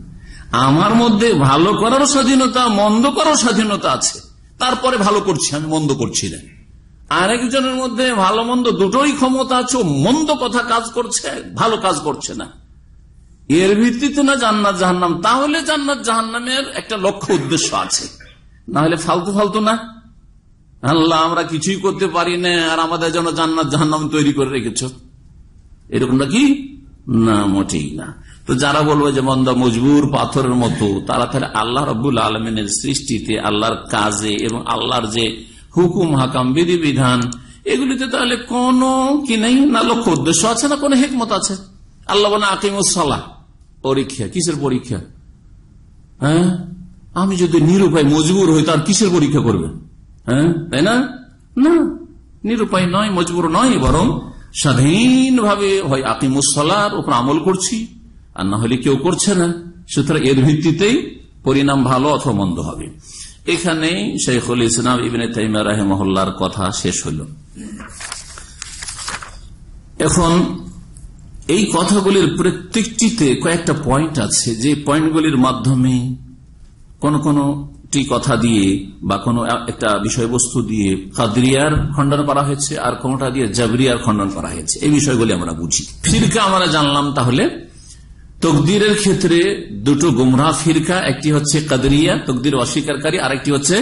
আমার মধ্যে ভালো করার স্বাধীনতা মন্দ করার স্বাধীনতা আছে তারপরে ভালো করছি আমি মন্দ করছি না আরেকজনের মধ্যে ভালো মন্দ দুটোই ক্ষমতা আছে মন্দ কথা কাজ করছে ভালো কাজ করছে না এর ভিত্তিতে না জান্নাত জাহান্নাম তাহলে জান্নাত জাহান্নামের একটা লক্ষ্য উদ্দেশ্য আছে না হলে ফালতু ফালতু না আল্লাহ আমরা কিছুই করতে পারি না আর আমাদের জন্য জান্নাত জাহান্নাম তৈরি করে রেখেছ এরকম নাকি না মোটেই না তো যারা বলবে যে মন্দা মজবুর পাথরের মতো তারা তাহলে আল্লাহ রবুল আলমিনের সৃষ্টিতে আল্লাহর কাজে এবং আল্লাহর যে হুকুম হাকাম বিধি বিধান এগুলিতে তাহলে কোনো কি নেই না লক্ষ্য উদ্দেশ্য আছে না কোনো হেকমত আছে আল্লাহ বলে আকিমুসলাহ পরীক্ষা কিসের পরীক্ষা হ্যাঁ আমি যদি নিরুপায় মজবুর হই তার কিসের পরীক্ষা করবেন হ্যাঁ তাই না না নিরুপায় নয় মজবুর নয় বরং স্বাধীনভাবে হয় আপনি মুসলার উপর আমল করছি আর না হলে কেউ করছে না সুতরাং এর ভিত্তিতেই পরিণাম ভালো অথবা মন্দ হবে এখানে শেখুল ইসলাম ইবিনে তাইমা মহল্লার কথা শেষ হল এখন এই কথাগুলির প্রত্যেকটিতে কয়েকটা পয়েন্ট আছে যে পয়েন্টগুলির মাধ্যমে কোন কোনটি কথা দিয়ে বা কোনো একটা বিষয়বস্তু দিয়ে কাদরিয়ার খণ্ডন করা হয়েছে আর কোনটা দিয়ে জাবরিয়ার খণ্ডন করা হয়েছে এই বিষয়গুলি আমরা বুঝি ফিরকা আমরা জানলাম তাহলে তকদিরের ক্ষেত্রে দুটো গুমরা ফিরকা একটি হচ্ছে কাদরিয়া তকদির অস্বীকারী আর একটি হচ্ছে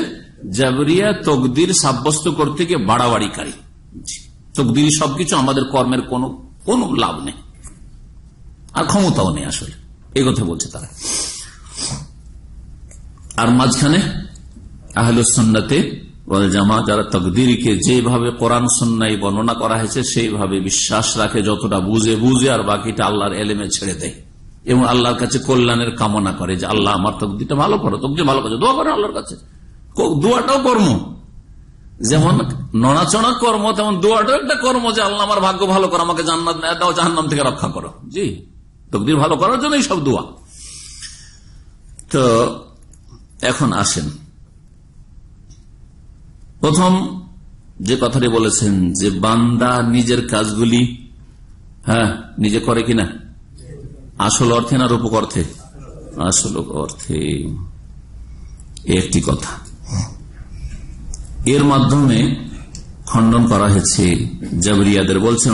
জাবরিয়া তকদির সাব্যস্ত করতে গিয়ে বাড়াবাড়িকারী তকদির সবকিছু আমাদের কর্মের কোনো কোনো লাভ নেই আর ক্ষমতাও নেই আসলে এ কথা বলছে তারা আর মাঝখানে আহলুসন্নাতে জামা যারা তকদির কে যেভাবে কোরআন সন্ন্যায় বর্ণনা করা হয়েছে সেইভাবে বিশ্বাস রাখে যতটা বুঝে বুঝে আর বাকিটা আল্লাহর এলেমে ছেড়ে দেয় এবং আল্লাহর কাছে কল্যাণের কামনা করে যে আল্লাহ আমার তকদিরটা ভালো করো তকদি ভালো করছে দোয়া করে আল্লাহর কাছে দোয়াটাও কর্ম যেমন নড়াচড়া কর্ম তেমন দোয়াটাও একটা কর্ম যে আল্লাহ আমার ভাগ্য ভালো করো আমাকে জান্নাত দাও জাহান্নাম থেকে রক্ষা করো জি তকদির ভালো করার জন্যই সব দোয়া তো এখন আসেন প্রথম যে কথাটি বলেছেন যে বান্দা নিজের কাজগুলি হ্যাঁ নিজে করে কিনা আসল অর্থে না রূপক অর্থে আসল অর্থে একটি কথা এর মাধ্যমে খণ্ডন করা হয়েছে জাবরিয়াদের বলছেন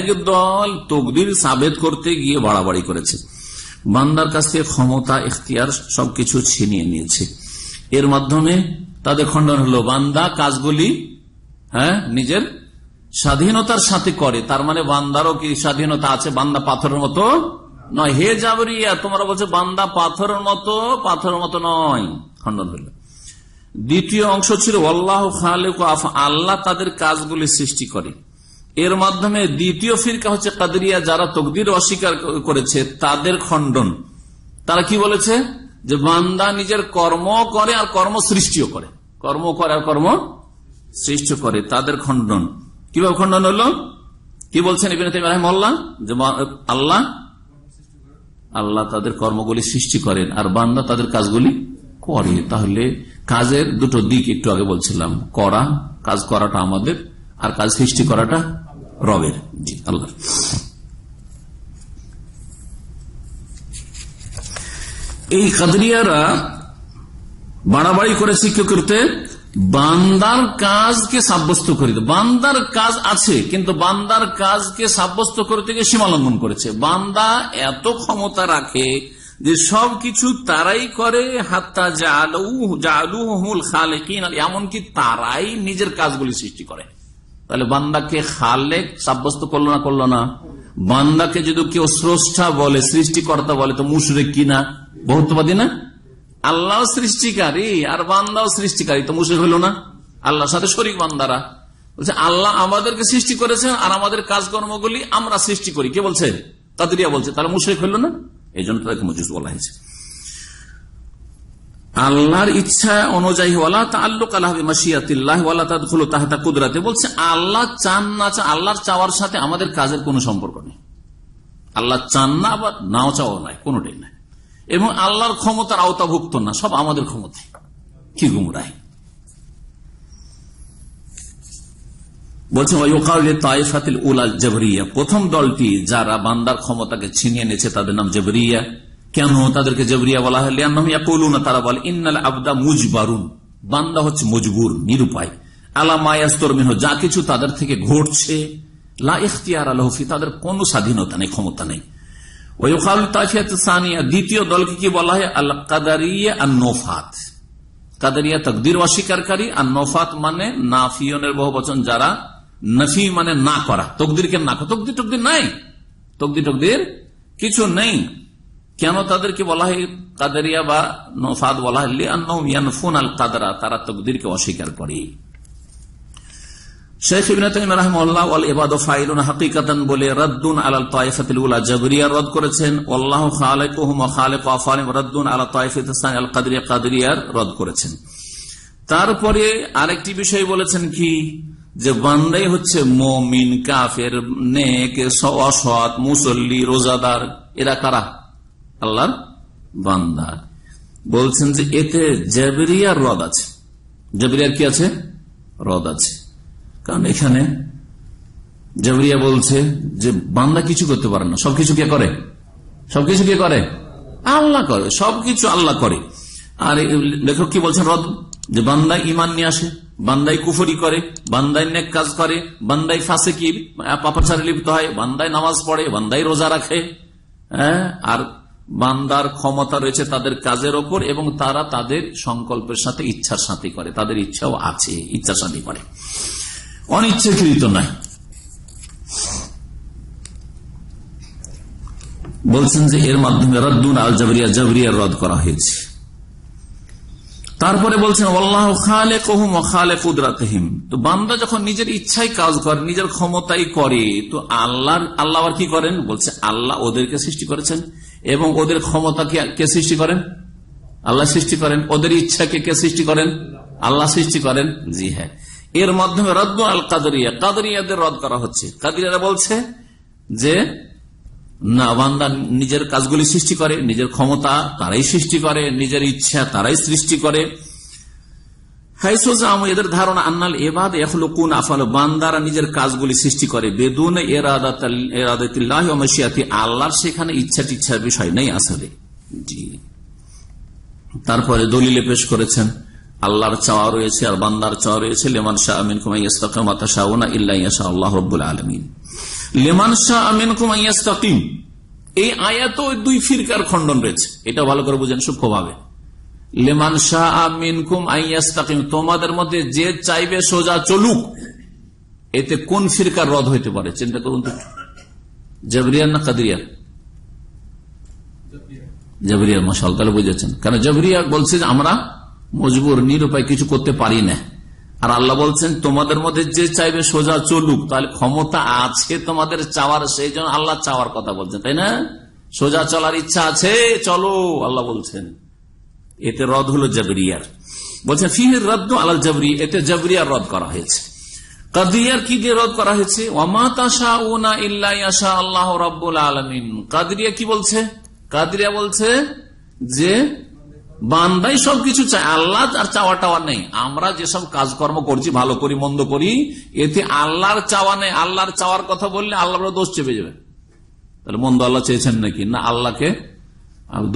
একদল তকদির সাবেদ করতে গিয়ে বাড়াবাড়ি করেছে বান্দার কাছ থেকে ক্ষমতা এখতিয়ার সবকিছু ছিনিয়ে নিয়েছে এর মাধ্যমে তাদের খণ্ডন হলো বান্দা কাজগুলি হ্যাঁ নিজের স্বাধীনতার সাথে করে তার মানে বান্দারও কি স্বাধীনতা আছে বান্দা পাথরের মতো নয় হে জাবরিয়া তোমরা বলছো বান্দা পাথরের মতো পাথরের মতো নয় খণ্ডন হলো দ্বিতীয় অংশ ছিল আল্লাহ খালেক আল্লাহ তাদের কাজগুলি সৃষ্টি করে এর মাধ্যমে দ্বিতীয় ফিরকা হচ্ছে কাদরিয়া যারা তকদির অস্বীকার করেছে তাদের খণ্ডন তারা কি বলেছে যে বান্দা নিজের কর্ম করে আর কর্ম সৃষ্টিও করে কর্ম করে আর কর্ম সৃষ্টি করে তাদের খণ্ডন কিভাবে খণ্ডন হলো কি বলছেন আল্লাহ যে আল্লাহ আল্লাহ তাদের কর্মগুলি সৃষ্টি করেন আর বান্দা তাদের কাজগুলি করে তাহলে কাজের দুটো দিক একটু আগে বলছিলাম করা কাজ করাটা আমাদের আর কাজ সৃষ্টি করাটা রবের জি আল্লাহ এই কাদরিয়ারা বাড়াবাড়ি করে কি করতে বান্দার কাজকে সাব্যস্ত করিতে বান্দার কাজ আছে কিন্তু বান্দার কাজকে সাব্যস্ত করতে গিয়ে সীমালঙ্ঘন করেছে বান্দা এত ক্ষমতা রাখে যে সব কিছু তারাই করে হাত্তা জালুহমুল খালেকিন এমনকি তারাই নিজের কাজগুলি সৃষ্টি করে তাহলে বান্দাকে খালে সাব্যস্ত করলো না করলো না বান্দাকে যদি কেউ স্রষ্টা বলে সৃষ্টিকর্তা বলে তো মুশরে না বহুত্ববাদী না আল্লাহ সৃষ্টিকারী আর বান্দাও সৃষ্টিকারী তো মুশরে হলো না আল্লাহর সাথে শরিক বান্দারা বলছে আল্লাহ আমাদেরকে সৃষ্টি করেছেন আর আমাদের কাজকর্মগুলি আমরা সৃষ্টি করি কে বলছে কাদরিয়া বলছে তাহলে মুশরেক হলো না এই জন্য তাদেরকে মজুস বলা হয়েছে আল্লাহর ইচ্ছা অনুযায়ী আল্লাহ ওয়ালা তাহাতা কুদরাতে বলছে আল্লাহ চান না চা আল্লাহর চাওয়ার সাথে আমাদের কাজের কোনো সম্পর্ক নেই আল্লাহ চান না আবার নাও চাওয়া নাই কোনোটাই নাই এবং আল্লাহর ক্ষমতার আওতাভুক্ত না সব আমাদের ক্ষমতায় কি গুমরাহী বলছে জবরিয়া প্রথম দলটি যারা বান্দার ক্ষমতাকে ছিনিয়ে নিয়েছে তাদের নাম জবরিয়া কেন তাদেরকে জবরিয়া বলা হয় তারা বলে ইন্নাল আবদা মুজবারুন বান্দা হচ্ছে মজবুর নিরুপায় আলা মায়াস্তর যা কিছু তাদের থেকে ঘটছে লা তাদের কোনো স্বাধীনতা নেই ক্ষমতা নেই দ্বিতীয় দলকে কি বলা হয় আল কাদারিয়া আর নোফাত কাদারিয়া তকদির অস্বীকারী আর নফাত মানে নাফিয়নের বহু বচন যারা নফি মানে না করা কে না করা তকদির টকদির নাই তকদির টকদির কিছু নেই কেন তাদেরকে বলা হয় কাদেরিয়া বা নফাদ বলা হয় ইয়ানফুন আল কাদারা তারা কে অস্বীকার করে বলে রদ্দুন করেছেন আল্লাহ রদ্দুন আল কাদরিয়ার করেছেন তারপরে আরেকটি বিষয় বলেছেন কি যে বান্দাই হচ্ছে মমিন কাফের নেক অসৎ মুসল্লি রোজাদার এরা কারা আল্লাহর বান্দা বলছেন যে এতে জেবরিয়ার রদ আছে জেবরিয়ার কি আছে রদ আছে কারণ এখানে জেবরিয়া বলছে যে বান্দা কিছু করতে পারে না সবকিছু কে করে সবকিছু কে করে আল্লাহ করে সবকিছু আল্লাহ করে আর লেখক কি বলছেন রদ যে বান্দা ইমান নিয়ে আসে বান্দাই কুফরি করে বান্দাই নেক কাজ করে বান্দাই ফাঁসে কি পাপাচারে লিপ্ত হয় বান্দাই নামাজ পড়ে বান্দাই রোজা রাখে হ্যাঁ আর বান্দার ক্ষমতা রয়েছে তাদের কাজের ওপর এবং তারা তাদের সংকল্পের সাথে ইচ্ছার সাথে করে তাদের ইচ্ছাও আছে ইচ্ছার সাথে করে অনিচ্ছাকৃত নয় বলছেন যে এর মাধ্যমে রদ্দুন আল জাবরিয়া জাবরিয়ার রদ করা হয়েছে তারপরে বলছেন আল্লাহ কহুম তো বান্দা যখন নিজের ইচ্ছাই কাজ করে নিজের ক্ষমতাই করে তো আল্লাহর আল্লাহ আর কি করেন বলছে আল্লাহ ওদেরকে সৃষ্টি করেছেন এবং ওদের ক্ষমতা কে সৃষ্টি করেন আল্লাহ সৃষ্টি করেন ওদের ইচ্ছাকে কে সৃষ্টি করেন আল্লাহ সৃষ্টি করেন জি হ্যাঁ এর মাধ্যমে রদ্দ আল কাদরিয়া কাদরিয়াদের রদ করা হচ্ছে কাদরিয়ারা বলছে যে না বান্দা নিজের কাজগুলি সৃষ্টি করে নিজের ক্ষমতা তারাই সৃষ্টি করে নিজের ইচ্ছা তারাই সৃষ্টি করে এদের ধারণা আন্নাল এবাদ এখলকুন আফাল বান্দারা নিজের কাজগুলি সৃষ্টি করে বেদুন এরাদাতি আল্লাহর সেখানে ইচ্ছা টিচ্ছার বিষয় নেই আসলে তারপরে দলিলে পেশ করেছেন আল্লাহর চাওয়া রয়েছে আর বান্দার চাওয়া রয়েছে লেমান শাহ আমিন কুমাই ইস্তাকামাতা শাহনা ইল্লা আল্লাহ রবুল্লা আলমিন লেমান শাহ আমেন কুমাইয়াস্তাকিম এই আয়াত ওই দুই ফিরকার খণ্ডন রয়েছে এটা ভালো করে বুঝেন সূক্ষ্মভাবে লেমান শাহ আমিনকুম আইয়াস্তাকিম তোমাদের মধ্যে যে চাইবে সোজা চলুক এতে কোন ফিরকার রদ হইতে পারে চিন্তা করুন তো না কাদরিয়া জবরিয়া মশাল তাহলে বুঝেছেন কারণ জবরিয়া বলছে আমরা মজবুর নিরুপায় কিছু করতে পারি না আর আল্লাহ বলছেন তোমাদের মধ্যে যে চাইবে সোজা চলুক তাহলে ক্ষমতা আছে তোমাদের চাওয়ার সেই জন্য আল্লাহ চাওয়ার কথা বলছেন তাই না সোজা চলার ইচ্ছা আছে চলো আল্লাহ বলছেন এতে রদ হলো জাবরিয়ার বলছেন ফিহির রদ্দ আল্লাহ জাবরি এতে জাবরিয়ার রদ করা হয়েছে কাদরিয়ার কি দিয়ে রদ করা হয়েছে আল্লাহ রব আলমিন কাদরিয়া কি বলছে কাদরিয়া বলছে যে বান্দাই সবকিছু চায় আল্লাহ আর চাওয়া টাওয়া নেই আমরা যেসব কাজকর্ম করছি ভালো করি মন্দ করি এতে আল্লাহর চাওয়া নেই আল্লাহর চাওয়ার কথা বললে আল্লাহ দোষ চেপে যাবে তাহলে মন্দ আল্লাহ চেয়েছেন নাকি না আল্লাহকে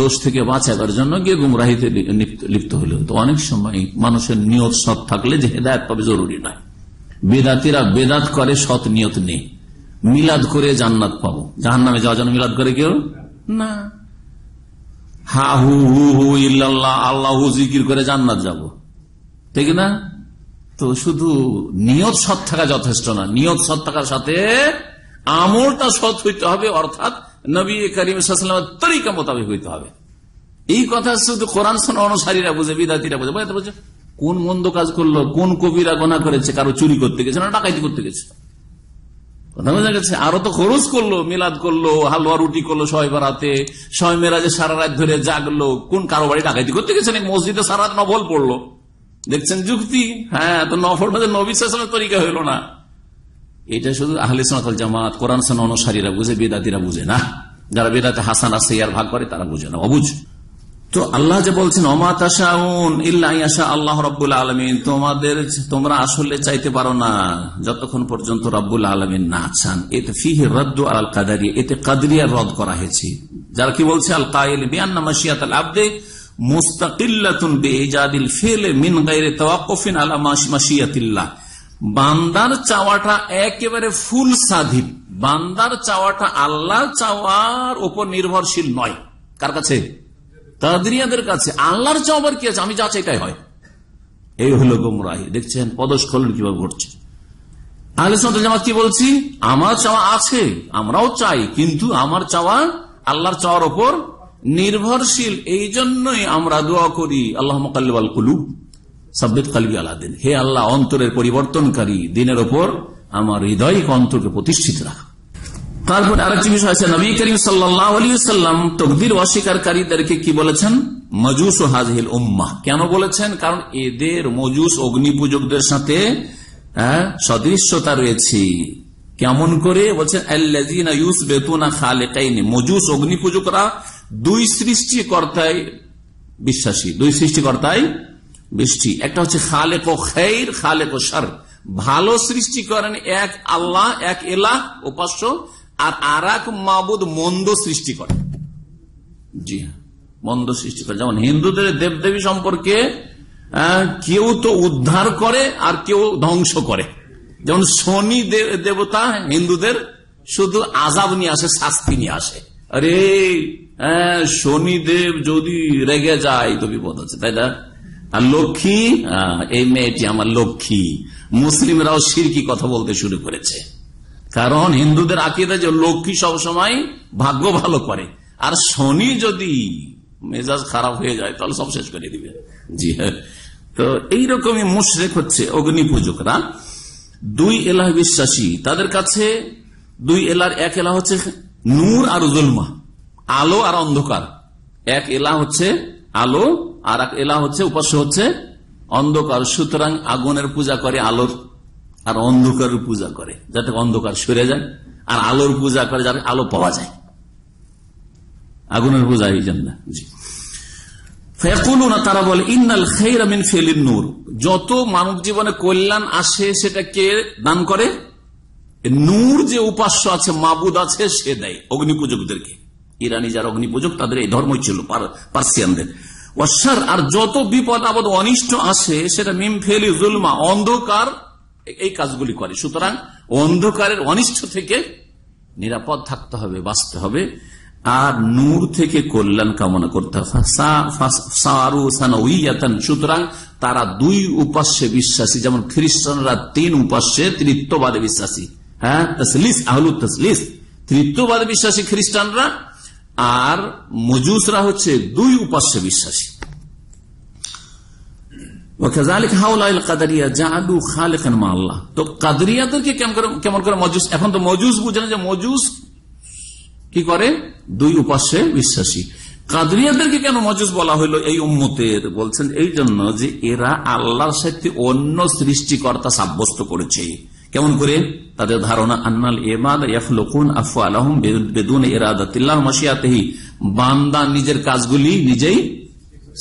দোষ থেকে বাঁচাবার জন্য গিয়ে গুমরাহিতে লিপ্ত হইল তো অনেক সময় মানুষের নিয়ত সৎ থাকলে যে হেদায়ত পাবে জরুরি নয় বেদাতিরা বেদাত করে সৎ নিয়ত নেই মিলাদ করে জান্নাত পাবো জাহান নামে যাওয়ার জন্য মিলাদ করে কেউ না হা হু হু হু ইল্লাহ আল্লাহ জিকির করে জান্নাত যাব ঠিক না তো শুধু নিয়ত সৎ থাকা যথেষ্ট না নিয়ত সৎ থাকার সাথে আমলটা সৎ হইতে হবে অর্থাৎ নবী করিমের তরিকা মোতাবেক হইতে হবে এই কথা শুধু কোরআন সোনা অনুসারীরা বুঝে বিদাতিরা বুঝে বুঝতে পারছে কোন মন্দ কাজ করলো কোন কবিরা গোনা করেছে কারো চুরি করতে গেছে না ডাকাইতি করতে গেছে কথা বোঝা গেছে আরো তো খরচ করলো মিলাদ করলো হালুয়া রুটি করলো সবাই বেড়াতে সবাই মেরাজে সারা রাত ধরে জাগলো কোন কারো বাড়ি ডাকাতি করতে গেছেন মসজিদে সারা রাত নভল পড়লো দেখছেন যুক্তি হ্যাঁ তো নফল মধ্যে মানে নবিশ্বাসনের তরিকা হইলো না এটা শুধু আহলে সোনাতল জামাত কোরআন সোনা অনুসারীরা বুঝে বেদাতিরা বুঝে না যারা বেদাতে হাসান আছে আর ভাগ করে তারা বুঝে না অবুঝ তো আল্লাহ যে বলছেন অমাত আল্লাহ রব্বুল আলমিন তোমাদের তোমরা আসলে চাইতে পারো না যতক্ষণ পর্যন্ত রব্বুল আলমিন না চান এতে ফিহে রদ্দ আল কাদারি এতে কাদরিয়া রদ করা হয়েছে যারা কি বলছে আল কাইল বিয়ান্না মাসিয়াত আল আব্দে বান্দার চাওয়াটা একেবারে ফুল সাধিব বান্দার চাওয়াটা আল্লাহ চাওয়ার উপর নির্ভরশীল নয় কার কাছে কাদরিয়াদের কাছে আল্লাহর চেয়ে আবার কি আছে আমি যা চাই তাই হয় এই হলো গোমরাহি দেখছেন পদস্খলন কিভাবে ঘটছে আহলে জামাত কি বলছি আমার চাওয়া আছে আমরাও চাই কিন্তু আমার চাওয়া আল্লাহর চাওয়ার ওপর নির্ভরশীল এই জন্যই আমরা দোয়া করি আল্লাহ মকাল কুলু সাব্বিত কালবি আলাদিন হে আল্লাহ অন্তরের পরিবর্তনকারী দিনের ওপর আমার হৃদয়িক অন্তরকে প্রতিষ্ঠিত রাখা তারপর আরেকটি বিষয় আছে নবী করিম সাল্লাম তকদির অস্বীকারীদেরকে কি বলেছেন মজুস ও হাজহিল উম্মা কেন বলেছেন কারণ এদের মজুস অগ্নি পূজকদের সাথে হ্যাঁ, সদৃশ্যতা রয়েছে কেমন করে বলছেন মজুস অগ্নি পূজকরা দুই সৃষ্টি কর্তায় বিশ্বাসী দুই সৃষ্টি কর্তায় বৃষ্টি একটা হচ্ছে খালেক ও খৈর খালেক ও সার ভালো সৃষ্টি করেন এক আল্লাহ এক এলাহ উপাস্য আর আর এক মাবুদ মন্দ সৃষ্টি করে জি হ্যাঁ, মন্দ সৃষ্টি করে যেমন হিন্দুদের দেবদেবী সম্পর্কে কেউ তো উদ্ধার করে আর কেউ ধ্বংস করে যেমন শনি দেবতা হিন্দুদের শুধু আজাব নিয়ে আসে শাস্তি নিয়ে আসে আরে শনিদেব যদি রেগে যায় তো বিপদ আছে তাই না আর লক্ষ্মী এই মেয়েটি আমার লক্ষ্মী মুসলিমরাও সিরকি কথা বলতে শুরু করেছে কারণ হিন্দুদের আকিদা যে লক্ষ্মী সবসময় ভাগ্য ভালো করে আর শনি যদি মেজাজ খারাপ হয়ে যায় তাহলে সব শেষ করে দিবে জি হ্যাঁ তো এইরকমই মুশ্রেক হচ্ছে অগ্নি পূজকরা দুই এলাহ বিশ্বাসী তাদের কাছে দুই এলার এক এলা হচ্ছে নূর আর জুলমা আলো আর অন্ধকার এক এলা হচ্ছে আলো আর এক এলা হচ্ছে উপাস্য হচ্ছে অন্ধকার সুতরাং আগুনের পূজা করে আলোর আর অন্ধকারের পূজা করে যাতে অন্ধকার সরে যায় আর আলোর পূজা করে যাতে আলো পাওয়া যায় আগুনের পূজা এই জন্য তারা বলে ইন্নাল খেয়ামিন ফেলিন নূর যত মানব জীবনে কল্যাণ আসে সেটাকে দান করে নূর যে উপাস্য আছে মাবুদ আছে সে দেয় অগ্নি পূজকদেরকে ইরানি যার অগ্নি পূজক তাদের এই ধর্মই ছিল পার্সিয়ানদের অশ্বার আর যত বিপদ আপদ অনিষ্ট আসে সেটা মিম ফেলি জুলমা অন্ধকার এই কাজগুলি করে সুতরাং অন্ধকারের অনিষ্ঠ থেকে নিরাপদ থাকতে হবে বাঁচতে হবে আর নূর থেকে কল্যাণ কামনা করতে হবে সুতরাং তারা দুই উপাস্যে বিশ্বাসী যেমন খ্রিস্টানরা তিন উপাস্যে তৃত্ববাদে বিশ্বাসী হ্যাঁ তসলিস আহলু তসলিস তৃত্ববাদে বিশ্বাসী খ্রিস্টানরা আর মজুসরা হচ্ছে দুই উপাস্যে বিশ্বাসী দুই উপাস্যে বিশ্বাসী কাদরিয়াদেরকে কেন মজুস বলা এই বলছেন এই জন্য যে এরা আল্লাহর সাথে অন্য সৃষ্টিকর্তা সাব্যস্ত করেছে কেমন করে তাদের ধারণা আন্নাল এমাদুন আফু আলহম বেদুন বান্দা নিজের কাজগুলি নিজেই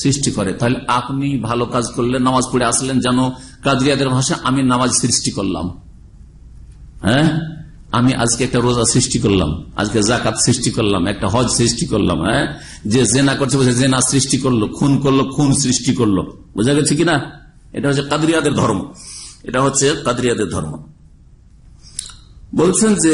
সৃষ্টি করে তাহলে আপনি ভালো কাজ করলেন নামাজ পড়ে আসলেন যেন কাদরিয়াদের ভাষা আমি নামাজ সৃষ্টি করলাম হ্যাঁ আমি আজকে একটা রোজা সৃষ্টি করলাম আজকে জাকাত সৃষ্টি করলাম একটা হজ সৃষ্টি করলাম হ্যাঁ যে জেনা করছে বলছে জেনা সৃষ্টি করলো খুন করলো খুন সৃষ্টি করলো বোঝা গেছে কিনা এটা হচ্ছে কাদরিয়াদের ধর্ম এটা হচ্ছে কাদরিয়াদের ধর্ম বলছেন যে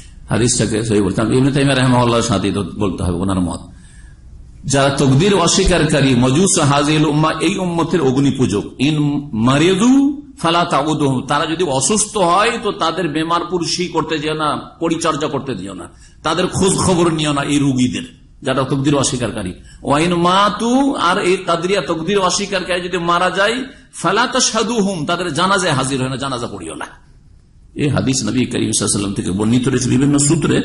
হাদিসটাকে বলতাম তাইমা রহমার সাথে বলতে হবে ওনার মত যারা তকদির অস্বীকারী মজুস হাজিল উম্মা এই উম্মতের অগ্নি পূজক ইন মারেদু ফালা তারা যদি অসুস্থ হয় তো তাদের বেমার পুরুষই করতে যেও না পরিচর্যা করতে দিও না তাদের খোঁজ খবর নিও না এই রুগীদের যারা তকদির অস্বীকারী ওয়াইন মাতু আর এই কাদরিয়া তকদির অস্বীকারী যদি মারা যায় ফালা তো সাধু হুম তাদের জানাজায় হাজির হয় না জানাজা পড়িও না এই হাদিস নবী করিমসাল্লাম থেকে বর্ণিত রয়েছে বিভিন্ন সূত্রে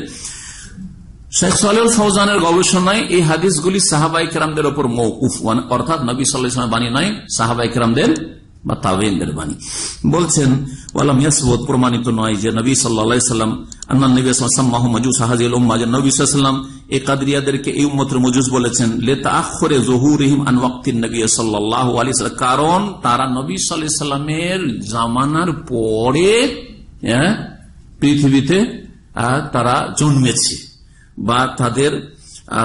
শেখ সালেউল ফৌজানের গবেষণায় এই হাদিসগুলি সাহাবাই কেরামদের ওপর মৌকুফ মানে অর্থাৎ নবী সাল্লাহ বাণী নাই সাহাবাই কেরামদের বা তাবেনদের বাণী বলছেন ওয়ালাম ইয়াসবুত প্রমাণিত নয় যে নবী সাল্লাল্লাহু আলাইহি সাল্লাম আন্না নবী সাল্লাল্লাহু আলাইহি উম্মাহ যে নবী সাল্লাল্লাহু কাদরিয়াদেরকে এই উম্মতের বলেছেন যুহুরিহিম আন ওয়াক্তি নবী সাল্লাল্লাহু আলাইহি সাল্লাম কারণ তারা নবী সাল্লাল্লাহু আলাইহি সাল্লামের জামানার পরে হ্যাঁ? পৃথিবীতে তারা জন্মেছে বা তাদের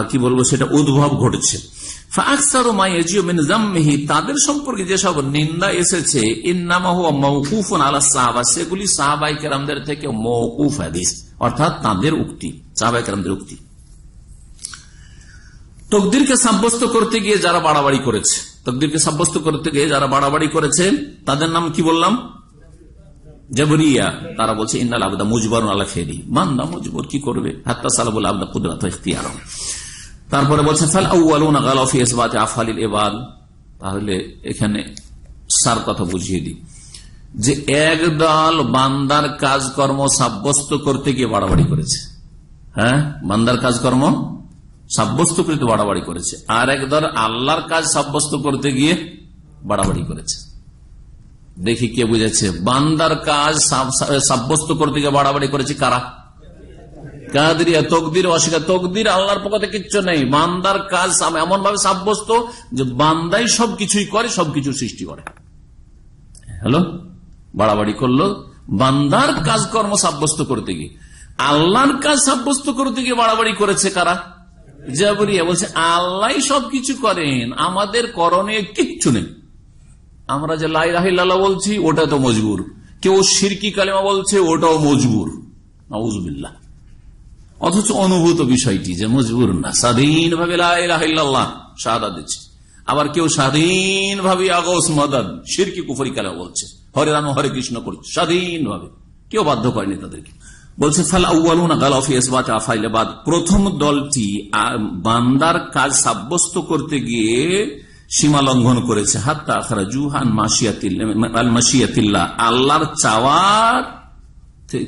কি বলবো সেটা উদ্ভব ঘটেছে তাদের সম্পর্কে যেসব নিন্দা এসেছে সেগুলি সাহাবাই কেরামদের থেকে মৌকুফ হাদিস অর্থাৎ তাদের উক্তি সাহাবাই কেরামদের উক্তি তকদিরকে সাব্যস্ত করতে গিয়ে যারা বাড়াবাড়ি করেছে তকদিরকে সাব্যস্ত করতে গিয়ে যারা বাড়াবাড়ি করেছে তাদের নাম কি বললাম জবরিয়া তারা বলছে ইন্নাল আবদা মুজবর আল্লাহ ফেরি মান্দা মুজবর কি করবে হাত্তা সালাবুল আবদা কুদরাত ইখতিয়ার তারপরে বলছে ফাল আউআলুনা গালাফি ইসবাতে আফআলিল ইবাদ তাহলে এখানে সার কথা বুঝিয়ে দিই যে একদল বান্দার কাজকর্ম সাব্যস্ত করতে গিয়ে বাড়াবাড়ি করেছে হ্যাঁ বান্দার কাজকর্ম সাব্যস্ত করতে বাড়াবাড়ি করেছে আর একদল আল্লাহর কাজ সাব্যস্ত করতে গিয়ে বাড়াবাড়ি করেছে দেখি কে বুঝেছে বান্দার কাজ সাব্যস্ত করতে গিয়ে বাড়াবাড়ি করেছে কারা কাদরিয়া তকদির অস্বীকার তকদির আল্লাহর পক্ষে কিচ্ছু নেই বান্দার কাজ এমন ভাবে সাব্যস্ত যে বান্দাই সবকিছুই করে সবকিছু সৃষ্টি করে হ্যালো বাড়াবাড়ি করলো বান্দার কাজকর্ম সাব্যস্ত করতে গিয়ে আল্লাহর কাজ সাব্যস্ত করতে গিয়ে বাড়াবাড়ি করেছে কারা জাবরিয়া বলছে আল্লাহ সবকিছু করেন আমাদের করণে কিচ্ছু নেই আমরা যে লাই লাইলাহিল্লাহ বলছি ওটা তো মজবুর কেউ সিরকি কালেমা বলছে ওটাও মজবুর নজবুল্লাহ অথচ অনুভূত বিষয়টি যে মজবুর না স্বাধীন ভাবে সাদা দিচ্ছে আবার কেউ ভাবে আগস মদন সিরকি কুফরি কালেমা বলছে হরে রাম হরে কৃষ্ণ করছে ভাবে কেউ বাধ্য করেনি তাদেরকে বলছে প্রথম দলটি বান্দার কাজ সাব্যস্ত করতে গিয়ে সীমা লঙ্ঘন করেছে হাত্তা আখরা জুহান মাসিয়াতিল্লা আল্লাহর চাওয়ার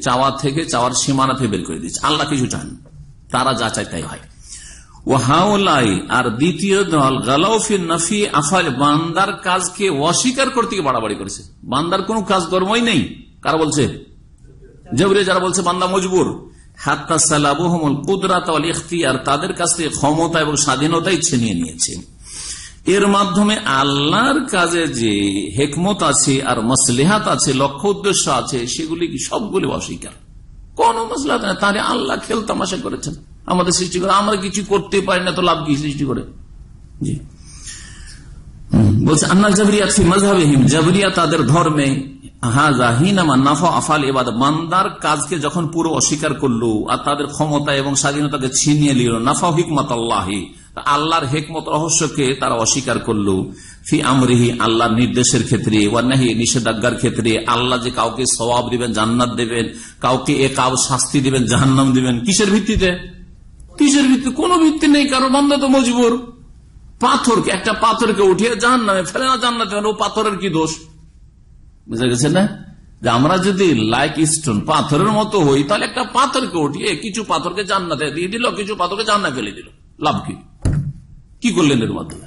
চাওয়া থেকে চাওয়ার সীমানা থেকে বের করে দিয়েছে আল্লাহ কিছু চান তারা যা চায় তাই হয় ওহাউলাই আর দ্বিতীয় দল গালাউফি নফি আফাল বান্দার কাজকে অস্বীকার করতে বাড়াবাড়ি করেছে বান্দার কোনো কাজকর্মই নেই কারা বলছে জবরে যারা বলছে বান্দা মজবুর হাত্তা সালাবুহমুল কুদরাত ইখতিয়ার তাদের কাছ থেকে ক্ষমতা এবং স্বাধীনতাই ছিনিয়ে নিয়েছে এর মাধ্যমে আল্লাহর কাজে যে হেকমত আছে আর মসলেহাত আছে লক্ষ্য উদ্দেশ্য আছে সেগুলি কি সবগুলি অস্বীকার কোন মাসলাহাত না তাহলে আল্লাহ খেল তামাশা করেছেন আমাদের সৃষ্টি করে আমরা কিছু করতে পারি না তো লাভ কি সৃষ্টি করে জি বলছে আন্না জাবরিয়া মজাহিম জাবরিয়া তাদের ধর্মে মান্দার কাজকে যখন পুরো অস্বীকার করলো আর তাদের ক্ষমতা এবং স্বাধীনতাকে ছিনিয়ে নিল নাফা হিকমত আল্লাহী আল্লাহর হেকমত রহস্যকে তারা অস্বীকার করলো ফি আমরিহি আল্লাহর নির্দেশের ক্ষেত্রে ওয়ানাহি নিষেধাজ্ঞার ক্ষেত্রে আল্লাহ যে কাউকে সবাব দিবেন জান্নাত দেবেন কাউকে এ কাউ শাস্তি দিবেন জাহান্নাম দিবেন কিসের ভিত্তিতে কিসের ভিত্তি কোনো ভিত্তি নেই কারো বন্ধ তো মজবুর পাথরকে একটা পাথরকে উঠিয়ে জাহান নামে ফেলে না জান্নাত ও পাথরের কি দোষ বুঝা গেছে না যে আমরা যদি লাইক স্টোন পাথরের মতো হই তাহলে একটা পাথরকে উঠিয়ে কিছু পাথরকে জান্নাতে দিয়ে দিল কিছু পাথরকে জান্না ফেলে দিল লাভ কি কি করলেন এর মাধ্যমে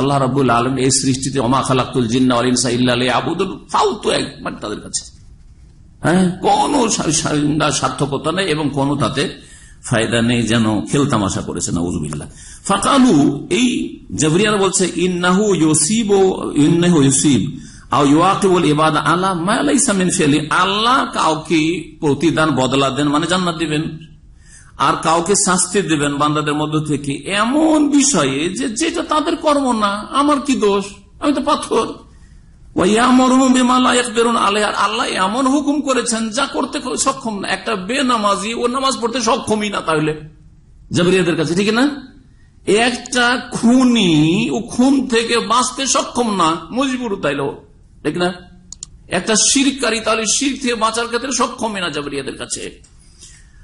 আল্লাহ রাবুল আলম এই সৃষ্টিতে অমা খালাকুল জিন্না আবুদুল ফালতু একবার মানে তাদের কাছে হ্যাঁ কোন সার্থকতা নেই এবং কোন তাতে ফায়দা নেই যেন খেলতামাশা করেছে নাউজবিল্লা ফাকালু এই জবরিয়ার বলছে ইন্নাহু ইউসিব ইন্নাহু ইউসিব আল্লাহ কাউকে প্রতিদান বদলা দেন মানে জান্নাত দিবেন আর কাউকে শাস্তি দেবেন বান্দাদের মধ্য থেকে এমন বিষয়ে যে যেটা তাদের কর্ম না আমার কি দোষ আমি তো পাথর আল্লাহ এমন হুকুম করেছেন যা করতে সক্ষম না একটা বেনামাজি ও নামাজ পড়তে সক্ষমই না তাহলে জাবরিয়াদের কাছে ঠিক না একটা খুনি ও খুন থেকে বাঁচতে সক্ষম না মজবুর তাইলে ঠিক না একটা শিরকারী তাহলে শির থেকে বাঁচার ক্ষেত্রে সক্ষমই না জাবরিয়াদের কাছে